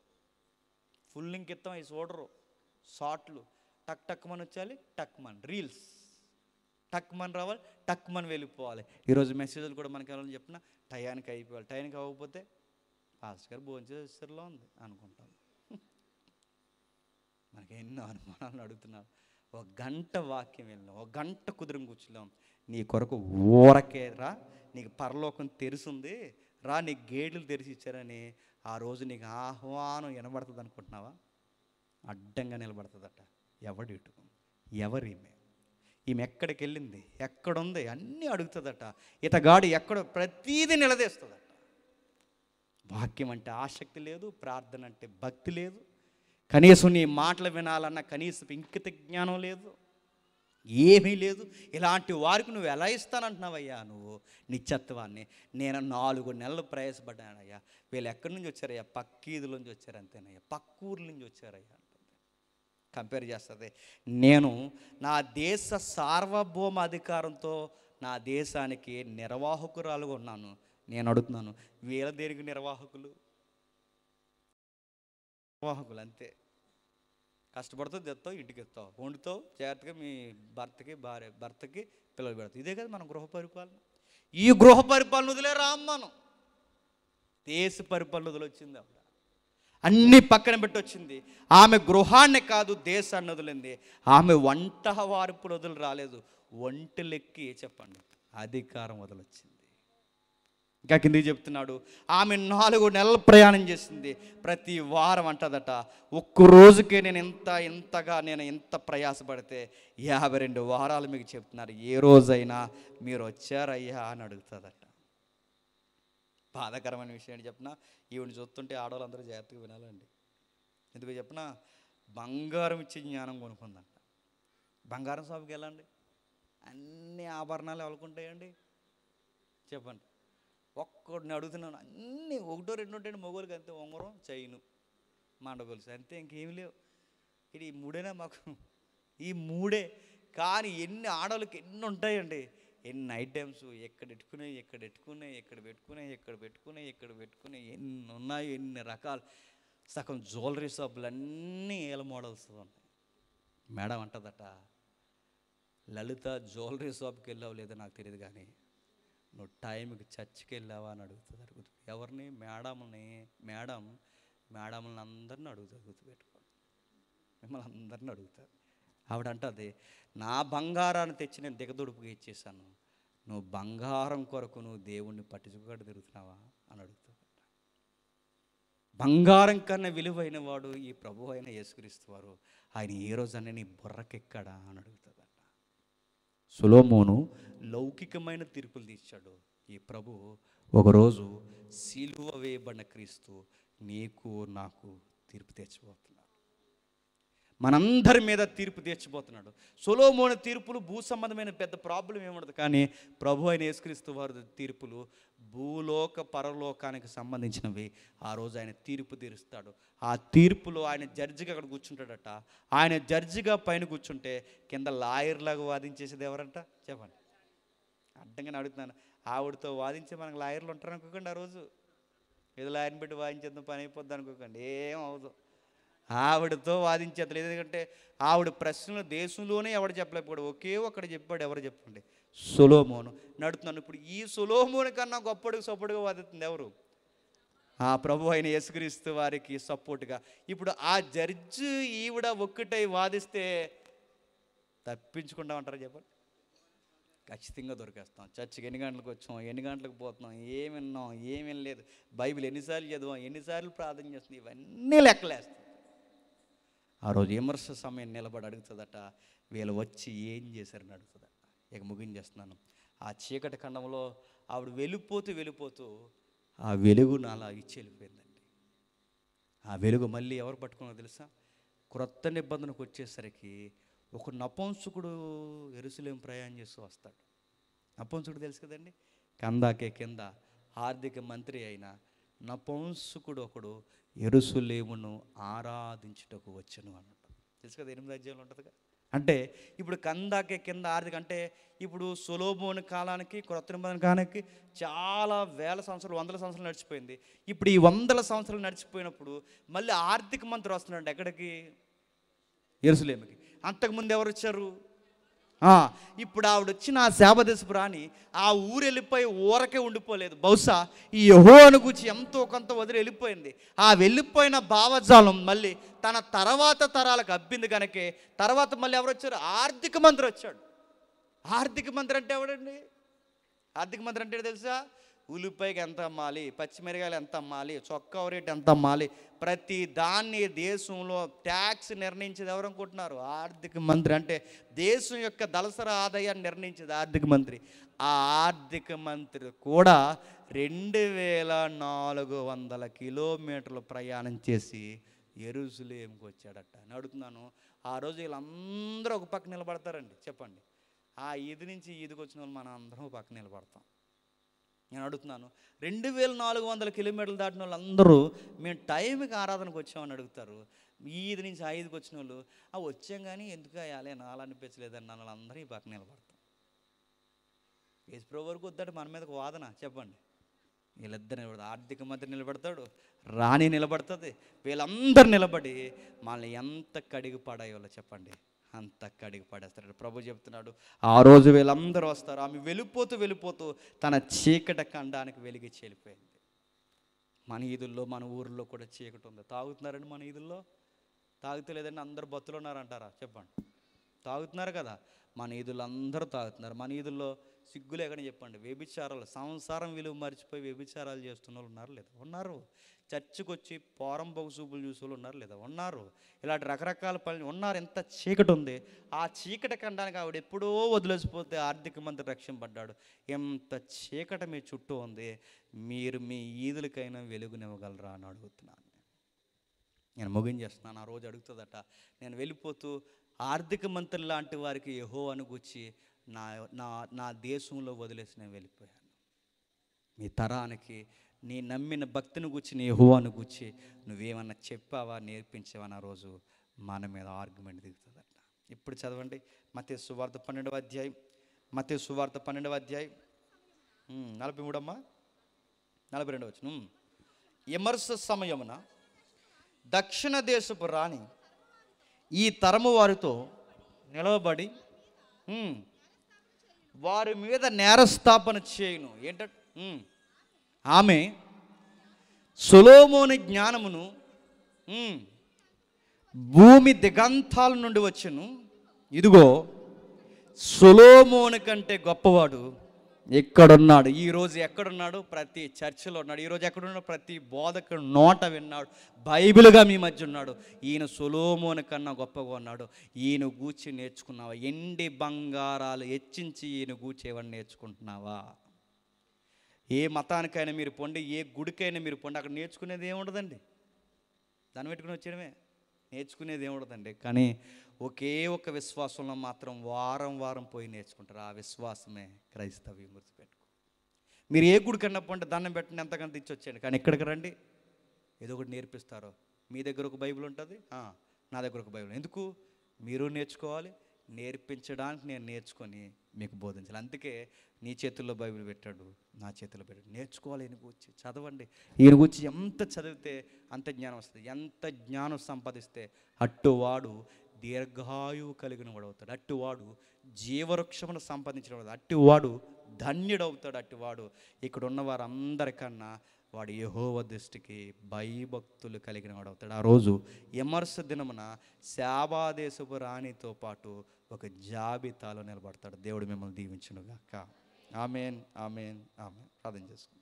ఫుల్ లింక్ ఇస్తాం అవి చూడరు షార్ట్లు టక్ టక్ మన్ వచ్చేయాలి టక్ మన్ రీల్స్ టక్ మన్ రావాలి టక్ మన్ వెళ్ళిపోవాలి ఈరోజు మెసేజ్లు కూడా మనకి ఎవరైనా చెప్పిన టయానికి అయిపోవాలి టయానికి అవ్వకపోతే పాస్టర్ గారు భోజనలో ఉంది అనుకుంటాం మనకి ఎన్నో అనుమానాలు అడుగుతున్నారు ఒక గంట వాక్యం వెళ్ళినాం ఒక గంట కుదురం కూర్చున్నాం నీ కొరకు ఊరకే రా నీకు పరలోకం తెరుసుంది రా నీ గేట్లు తెరిచి ఇచ్చారని ఆ రోజు నీకు ఆహ్వానం వినబడుతుంది అనుకుంటున్నావా అడ్డంగా నిలబడుతుందట ఎవడిటు ఎవరి ఈమె ఎక్కడికి వెళ్ళింది ఎక్కడుంది అన్నీ అడుగుతుందట ఇతగాడు ఎక్కడ ప్రతీది నిలదీస్తుందట వాక్యం అంటే ఆసక్తి లేదు ప్రార్థన అంటే భక్తి లేదు కనీసం నీ మాటలు వినాలన్న కనీసం ఇంకిత జ్ఞానం లేదు ఏమీ లేదు ఇలాంటి వారికి నువ్వు ఎలా ఇస్తానంటున్నావయ్యా నువ్వు నిత్యత్వాన్ని నేను నాలుగు నెలలు ప్రయాసపడ్డానయ్యా వీళ్ళు ఎక్కడి నుంచి వచ్చారయ్యా పక్కీదుల నుంచి వచ్చారు అంతేనయ్యా పక్కూరు నుంచి వచ్చారయ్యా కంపేర్ చేస్తుంది నేను నా దేశ సార్వభౌమ అధికారంతో నా దేశానికి నిర్వాహకురాలుగా ఉన్నాను నేను అడుగుతున్నాను వీళ్ళ దేనికి నిర్వాహకులు నిర్వాహకులు అంతే కష్టపడుతూ తెస్తావు ఇంటికి ఇస్తావు వండుతావు జాగ్రత్తగా మీ భర్తకి భార్య భర్తకి పిల్లలు పెడతావు ఇదే కదా మన గృహ పరిపాలన ఈ గృహ పరిపాలన వదిలే రామ్ మనం దేశ పరిపాలన వదిలొచ్చింది అప్పుడు అన్నీ పక్కన పెట్టి వచ్చింది ఆమె గృహాన్ని కాదు దేశాన్ని వదిలింది ఆమె వంట వారిప్పుడు వదిలి రాలేదు లెక్కి చెప్పండి అధికారం వదిలొచ్చింది ఇంకా కిందికి చెప్తున్నాడు ఆమె నాలుగు నెలలు ప్రయాణం చేసింది ప్రతి వారం అంటదట ఒక్క రోజుకే నేను ఇంత ఇంతగా నేను ఇంత ప్రయాసపడితే యాభై రెండు వారాలు మీకు చెప్తున్నారు ఏ రోజైనా మీరు వచ్చారయ్యా అని అడుగుతుందట బాధాకరమైన విషయం ఏంటి చెప్పిన ఈవిని చూస్తుంటే ఆడవాళ్ళందరూ జాగ్రత్తగా వినాలండి ఎందుకు చెప్పిన బంగారం ఇచ్చే జ్ఞానం కొనుక్కుందంట బంగారం షాప్కి వెళ్ళండి అన్ని ఆభరణాలు ఎవరుకుంటాయండి చెప్పండి ఒక్కడిని అడుగుతున్నాను అన్నీ ఒకటో రెండు ఉంటాయండి మగవాళ్ళకి అంతే ఉంగరం చైను మండగొలుసు అంతే ఇంకేం లేవు ఇక్కడ ఈ మూడేనా మాకు ఈ మూడే కానీ ఎన్ని ఆడవాళ్ళకి ఎన్ని ఉంటాయండి ఎన్ని ఐటమ్స్ ఎక్కడ ఎట్టుకున్నాయి ఎక్కడ పెట్టుకునే ఎక్కడ పెట్టుకునే ఎక్కడ పెట్టుకునే ఎక్కడ పెట్టుకునే ఎన్ని ఉన్నాయి ఎన్ని రకాలు సగం జ్యువెలరీ షాపులు అన్నీ ఏల మోడల్స్ ఉన్నాయి మేడం అంటదట లలిత జ్యువెలరీ షాప్కి వెళ్ళావు లేదో నాకు తెలియదు కానీ నువ్వు టైంకి చర్చికి వెళ్ళావా అని అడుగుతుంది అడుగుతుంది ఎవరిని మేడంని మేడం మేడంలను అందరిని అడుగుతుంది గుర్తుపెట్టుకోండి మిమ్మల్ని అందరిని అడుగుతారు ఆవిడ అంటుంది నా బంగారాన్ని తెచ్చి నేను దిగదుడుపుగా ఇచ్చేసాను నువ్వు బంగారం కొరకు నువ్వు దేవుణ్ణి పట్టించుకోకుండా తిరుగుతున్నావా అని అడుగుతుంది బంగారం కన్నా విలువైన వాడు ఈ ప్రభు అయిన యేసుక్రీస్తు వారు ఆయన ఏ రోజన్నా నీ బుర్రకెక్కడా అని అడుగుతాడు సులోమోను లౌకికమైన తీర్పులు తీర్చాడు ఈ ప్రభు ఒకరోజు సిలువ వేయబడిన క్రీస్తు నీకు నాకు తీర్పు తెచ్చిపోతాడు మనందరి మీద తీర్పు తీర్చిపోతున్నాడు సొలోమోని తీర్పులు భూ సంబంధమైన పెద్ద ప్రాబ్లం ఏముండదు కానీ ప్రభు అయిన యేసుక్రీస్తు వారి తీర్పులు భూలోక పరలోకానికి సంబంధించినవి ఆ రోజు ఆయన తీర్పు తీరుస్తాడు ఆ తీర్పులో ఆయన జడ్జిగా అక్కడ కూర్చుంటాడట ఆయన జడ్జిగా పైన కూర్చుంటే కింద లాయర్లాగా వాదించేసేది ఎవరంట చెప్పండి అడ్డంగా అడుగుతున్నాను ఆవిడతో వాదించే మనకు లాయర్లు ఉంటారు అనుకోకండి ఆ రోజు ఏదో లాయర్ని పెట్టి వాదించేద్దాం పని అయిపోద్ది అనుకోకండి ఏం అవదు ఆవిడతో వాదించేది ఎందుకంటే ఆవిడ ప్రశ్నలు దేశంలోనే ఎవడు చెప్పలేకపోయాడు ఒకే ఒక్కడ చెప్పాడు ఎవరు చెప్పండి సులోమోను నడుతున్నాను ఇప్పుడు ఈ సులోమోని కన్నా గొప్పడు సొప్పడుగా వాదిస్తుంది ఎవరు ఆ ప్రభు అయిన యేసుక్రీస్తు వారికి సపోర్ట్గా ఇప్పుడు ఆ జడ్జి ఈవిడ ఒక్కటై వాదిస్తే తప్పించుకుంటా చెప్పండి ఖచ్చితంగా దొరికేస్తాం చర్చికి ఎన్ని గంటలకు వచ్చాం ఎన్ని గంటలకు పోతున్నాం ఏమిన్నాం విన్నాం ఏమి లేదు బైబిల్ ఎన్నిసార్లు చదివాం ఎన్నిసార్లు ప్రార్థన చేస్తున్నాం ఇవన్నీ లెక్కలేస్తాం ఆ రోజు విమర్శ సమయం నిలబడి అడుగుతుందట వీళ్ళు వచ్చి ఏం చేశారని అడుగుతుందట ఇక ముగించేస్తున్నాను ఆ చీకటి ఖండంలో ఆవిడ వెళ్ళిపోతూ వెళ్ళిపోతూ ఆ వెలుగు నాలా ఇచ్చి వెళ్ళిపోయిందండి ఆ వెలుగు మళ్ళీ ఎవరు పట్టుకున్న తెలుసా క్రొత్త నిబంధనకు వచ్చేసరికి ఒక నపంసుకుడు ఎరుసలేం ప్రయాణం చేస్తూ వస్తాడు నపంసుకుడు తెలుసు కదండి కందాకే కింద ఆర్థిక మంత్రి అయినా నపంసుకుడు ఒకడు ఎరుసులేమును ఆరాధించుటకు వచ్చను అన్నట్టు తెలుసు కదా ఎనిమిది అధ్యాయులు ఉంటుందిగా అంటే ఇప్పుడు కందాకే కింద ఆర్థిక అంటే ఇప్పుడు సులోభోని కాలానికి కొత్త కాలానికి చాలా వేల సంవత్సరాలు వందల సంవత్సరాలు నడిచిపోయింది ఇప్పుడు ఈ వందల సంవత్సరాలు నడిచిపోయినప్పుడు మళ్ళీ ఆర్థిక మంత్రి వస్తున్నాడు ఎక్కడికి ఎరుసలేమికి అంతకుముందు ఎవరు వచ్చారు ఇప్పుడు ఆవిడ వచ్చి నా శాపదశపు రాని ఆ ఊరు వెళ్ళిపోయి ఊరకే ఉండిపోలేదు బహుశా ఈ యహో అనుగుచి ఎంతో కొంత వదిలి వెళ్ళిపోయింది ఆ వెళ్ళిపోయిన భావజాలం మళ్ళీ తన తర్వాత తరాలకు అబ్బింది కనుకే తర్వాత మళ్ళీ ఎవరు వచ్చారు ఆర్థిక మంత్రి వచ్చాడు ఆర్థిక మంత్రి అంటే ఎవడండి ఆర్థిక మంత్రి అంటే తెలుసా ఉల్లిపాయకి ఎంత అమ్మాలి పచ్చిమిరకాయలు ఎంత అమ్మాలి చొక్కా రేటు ఎంత అమ్మాలి ప్రతి దాన్ని దేశంలో ట్యాక్స్ నిర్ణయించేది ఎవరు అనుకుంటున్నారు ఆర్థిక మంత్రి అంటే దేశం యొక్క దళసర ఆదాయాన్ని నిర్ణయించేది ఆర్థిక మంత్రి ఆ ఆర్థిక మంత్రి కూడా రెండు వేల నాలుగు వందల కిలోమీటర్లు ప్రయాణం చేసి ఎరుసులేంకి వచ్చాడట అని అడుగుతున్నాను ఆ రోజు వీళ్ళందరూ ఒక పక్క నిలబడతారండి చెప్పండి ఆ ఇది నుంచి ఈదికి వచ్చిన వాళ్ళు మనం అందరం ఒక పక్క నిలబడతాం నేను అడుగుతున్నాను రెండు వేల నాలుగు వందల కిలోమీటర్లు దాటిన వాళ్ళందరూ మేము టైంకి ఆరాధనకు వచ్చామని అడుగుతారు ఈది నుంచి ఐదుకి వచ్చిన వాళ్ళు ఆ వచ్చాం కానీ ఎందుకు అయ్యాలి నాలా నన్ను అందరూ ఈ పక్కన నిలబడతాం యేసుప్రభు వరకు వద్దాడు మన మీదకు వాదన చెప్పండి వీళ్ళిద్దరు నిలబడతారు ఆర్థిక మంత్రి నిలబడతాడు రాణి నిలబడుతుంది వీళ్ళందరూ నిలబడి మనల్ని ఎంత కడిగి పడాయో చెప్పండి అంత కడిగి పడేస్తాడు ప్రభు చెప్తున్నాడు ఆ రోజు వీళ్ళందరూ వస్తారు ఆమె వెళ్ళిపోతూ వెళ్ళిపోతూ తన చీకట ఖండానికి వెలిగి చెలిపోయింది మన ఈదుల్లో మన ఊర్లో కూడా చీకటి ఉంది తాగుతున్నారండి మన ఈదుల్లో తాగుతలేదండి అందరు బతులు ఉన్నారంటారా చెప్పండి తాగుతున్నారు కదా మన ఈదులు అందరూ తాగుతున్నారు మన ఈదుల్లో సిగ్గులేకని చెప్పండి వ్యభిచారాలు సంసారం విలువ మర్చిపోయి వ్యభిచారాలు చేస్తున్న వాళ్ళు ఉన్నారు లేదా ఉన్నారు చర్చికి వచ్చి పోరం చూపులు చూసే వాళ్ళు ఉన్నారు లేదా ఉన్నారు ఇలాంటి రకరకాల పని ఉన్నారు ఎంత చీకటి ఉంది ఆ చీకటి కండానికి ఆవిడ ఎప్పుడో వదిలేసిపోతే ఆర్థిక మంత్రి రక్షింపడ్డాడు ఎంత చీకటి మీ చుట్టూ ఉంది మీరు మీ ఈదులకైనా వెలుగునివ్వగలరా అని అడుగుతున్నాను నేను ముగించేస్తున్నాను ఆ రోజు అడుగుతుందట నేను వెళ్ళిపోతూ ఆర్థిక మంత్రి లాంటి వారికి యహో అనుగుచ్చి నా నా నా దేశంలో వదిలేసి నేను వెళ్ళిపోయాను మీ తరానికి నీ నమ్మిన భక్తిని గుచ్చి నీ యహోవాను గుచ్చి నువ్వేమన్నా చెప్పావా నేర్పించావా రోజు మన మీద ఆర్గ్యుమెంట్ దిగుతుందట ఇప్పుడు చదవండి మత సువార్త పన్నెండవ అధ్యాయం మత సువార్త పన్నెండవ అధ్యాయం నలభై మూడమ్మా నలభై రెండవ వచ్చిన ఎమర్స సమయమున దక్షిణ దేశపు రాణి ఈ తరము వారితో నిలవబడి వారి మీద నేరస్థాపన చేయను ఏంట ఆమె సులోమోని జ్ఞానమును భూమి దిగంతాల నుండి వచ్చను ఇదిగో సులోమోని కంటే గొప్పవాడు ఎక్కడున్నాడు ఈరోజు ఎక్కడున్నాడు ప్రతి చర్చిలో ఉన్నాడు ఈరోజు ఎక్కడున్నాడు ప్రతి బోధకుడు నోట విన్నాడు బైబిల్గా మీ మధ్య ఉన్నాడు ఈయన సులోమోని కన్నా గొప్పగా ఉన్నాడు ఈయన గూర్చి నేర్చుకున్నావా ఎండి బంగారాలు హెచ్చించి ఈయన గూచి ఏమని నేర్చుకుంటున్నావా ఏ మతానికైనా మీరు పొండి ఏ గుడికైనా మీరు పొండి అక్కడ నేర్చుకునేది ఏముండదండి దాన్ని పెట్టుకుని వచ్చేయడమే నేర్చుకునేది ఏముండదండి కానీ ఒకే ఒక విశ్వాసంలో మాత్రం వారం వారం పోయి నేర్చుకుంటారు ఆ విశ్వాసమే క్రైస్తవ విమృతి పెట్టుకో మీరు ఏ గుడి కన్నప్పుడు దండం పెట్టండి ఎంతకంత ఇచ్చొచ్చేయండి కానీ ఇక్కడికి రండి ఏదో ఒకటి నేర్పిస్తారో మీ దగ్గర ఒక బైబిల్ ఉంటుంది నా దగ్గర ఒక బైబిల్ ఎందుకు మీరు నేర్చుకోవాలి నేర్పించడానికి నేను నేర్చుకొని మీకు బోధించాలి అందుకే నీ చేతుల్లో బైబిల్ పెట్టాడు నా చేతిలో పెట్టాడు నేర్చుకోవాలి ఈయన గురించి చదవండి ఈయన గురించి ఎంత చదివితే అంత జ్ఞానం వస్తుంది ఎంత జ్ఞానం సంపాదిస్తే అట్టువాడు దీర్ఘాయువు కలిగిన వాడు అవుతాడు అట్టివాడు జీవవృక్షమును సంపాదించిన వాడు అట్టివాడు ధన్యుడవుతాడు అట్టివాడు ఇక్కడ ఉన్న వారందరికన్నా వాడు యహోవ దృష్టికి భయభక్తులు కలిగిన వాడు అవుతాడు ఆ రోజు విమర్శ దినమున శాబాదేశపు రాణితో పాటు ఒక జాబితాలో నిలబడతాడు దేవుడు మిమ్మల్ని కాక ఆమెన్ ఆమెన్ ఆమెన్ ప్రార్థన చేసుకుంటాం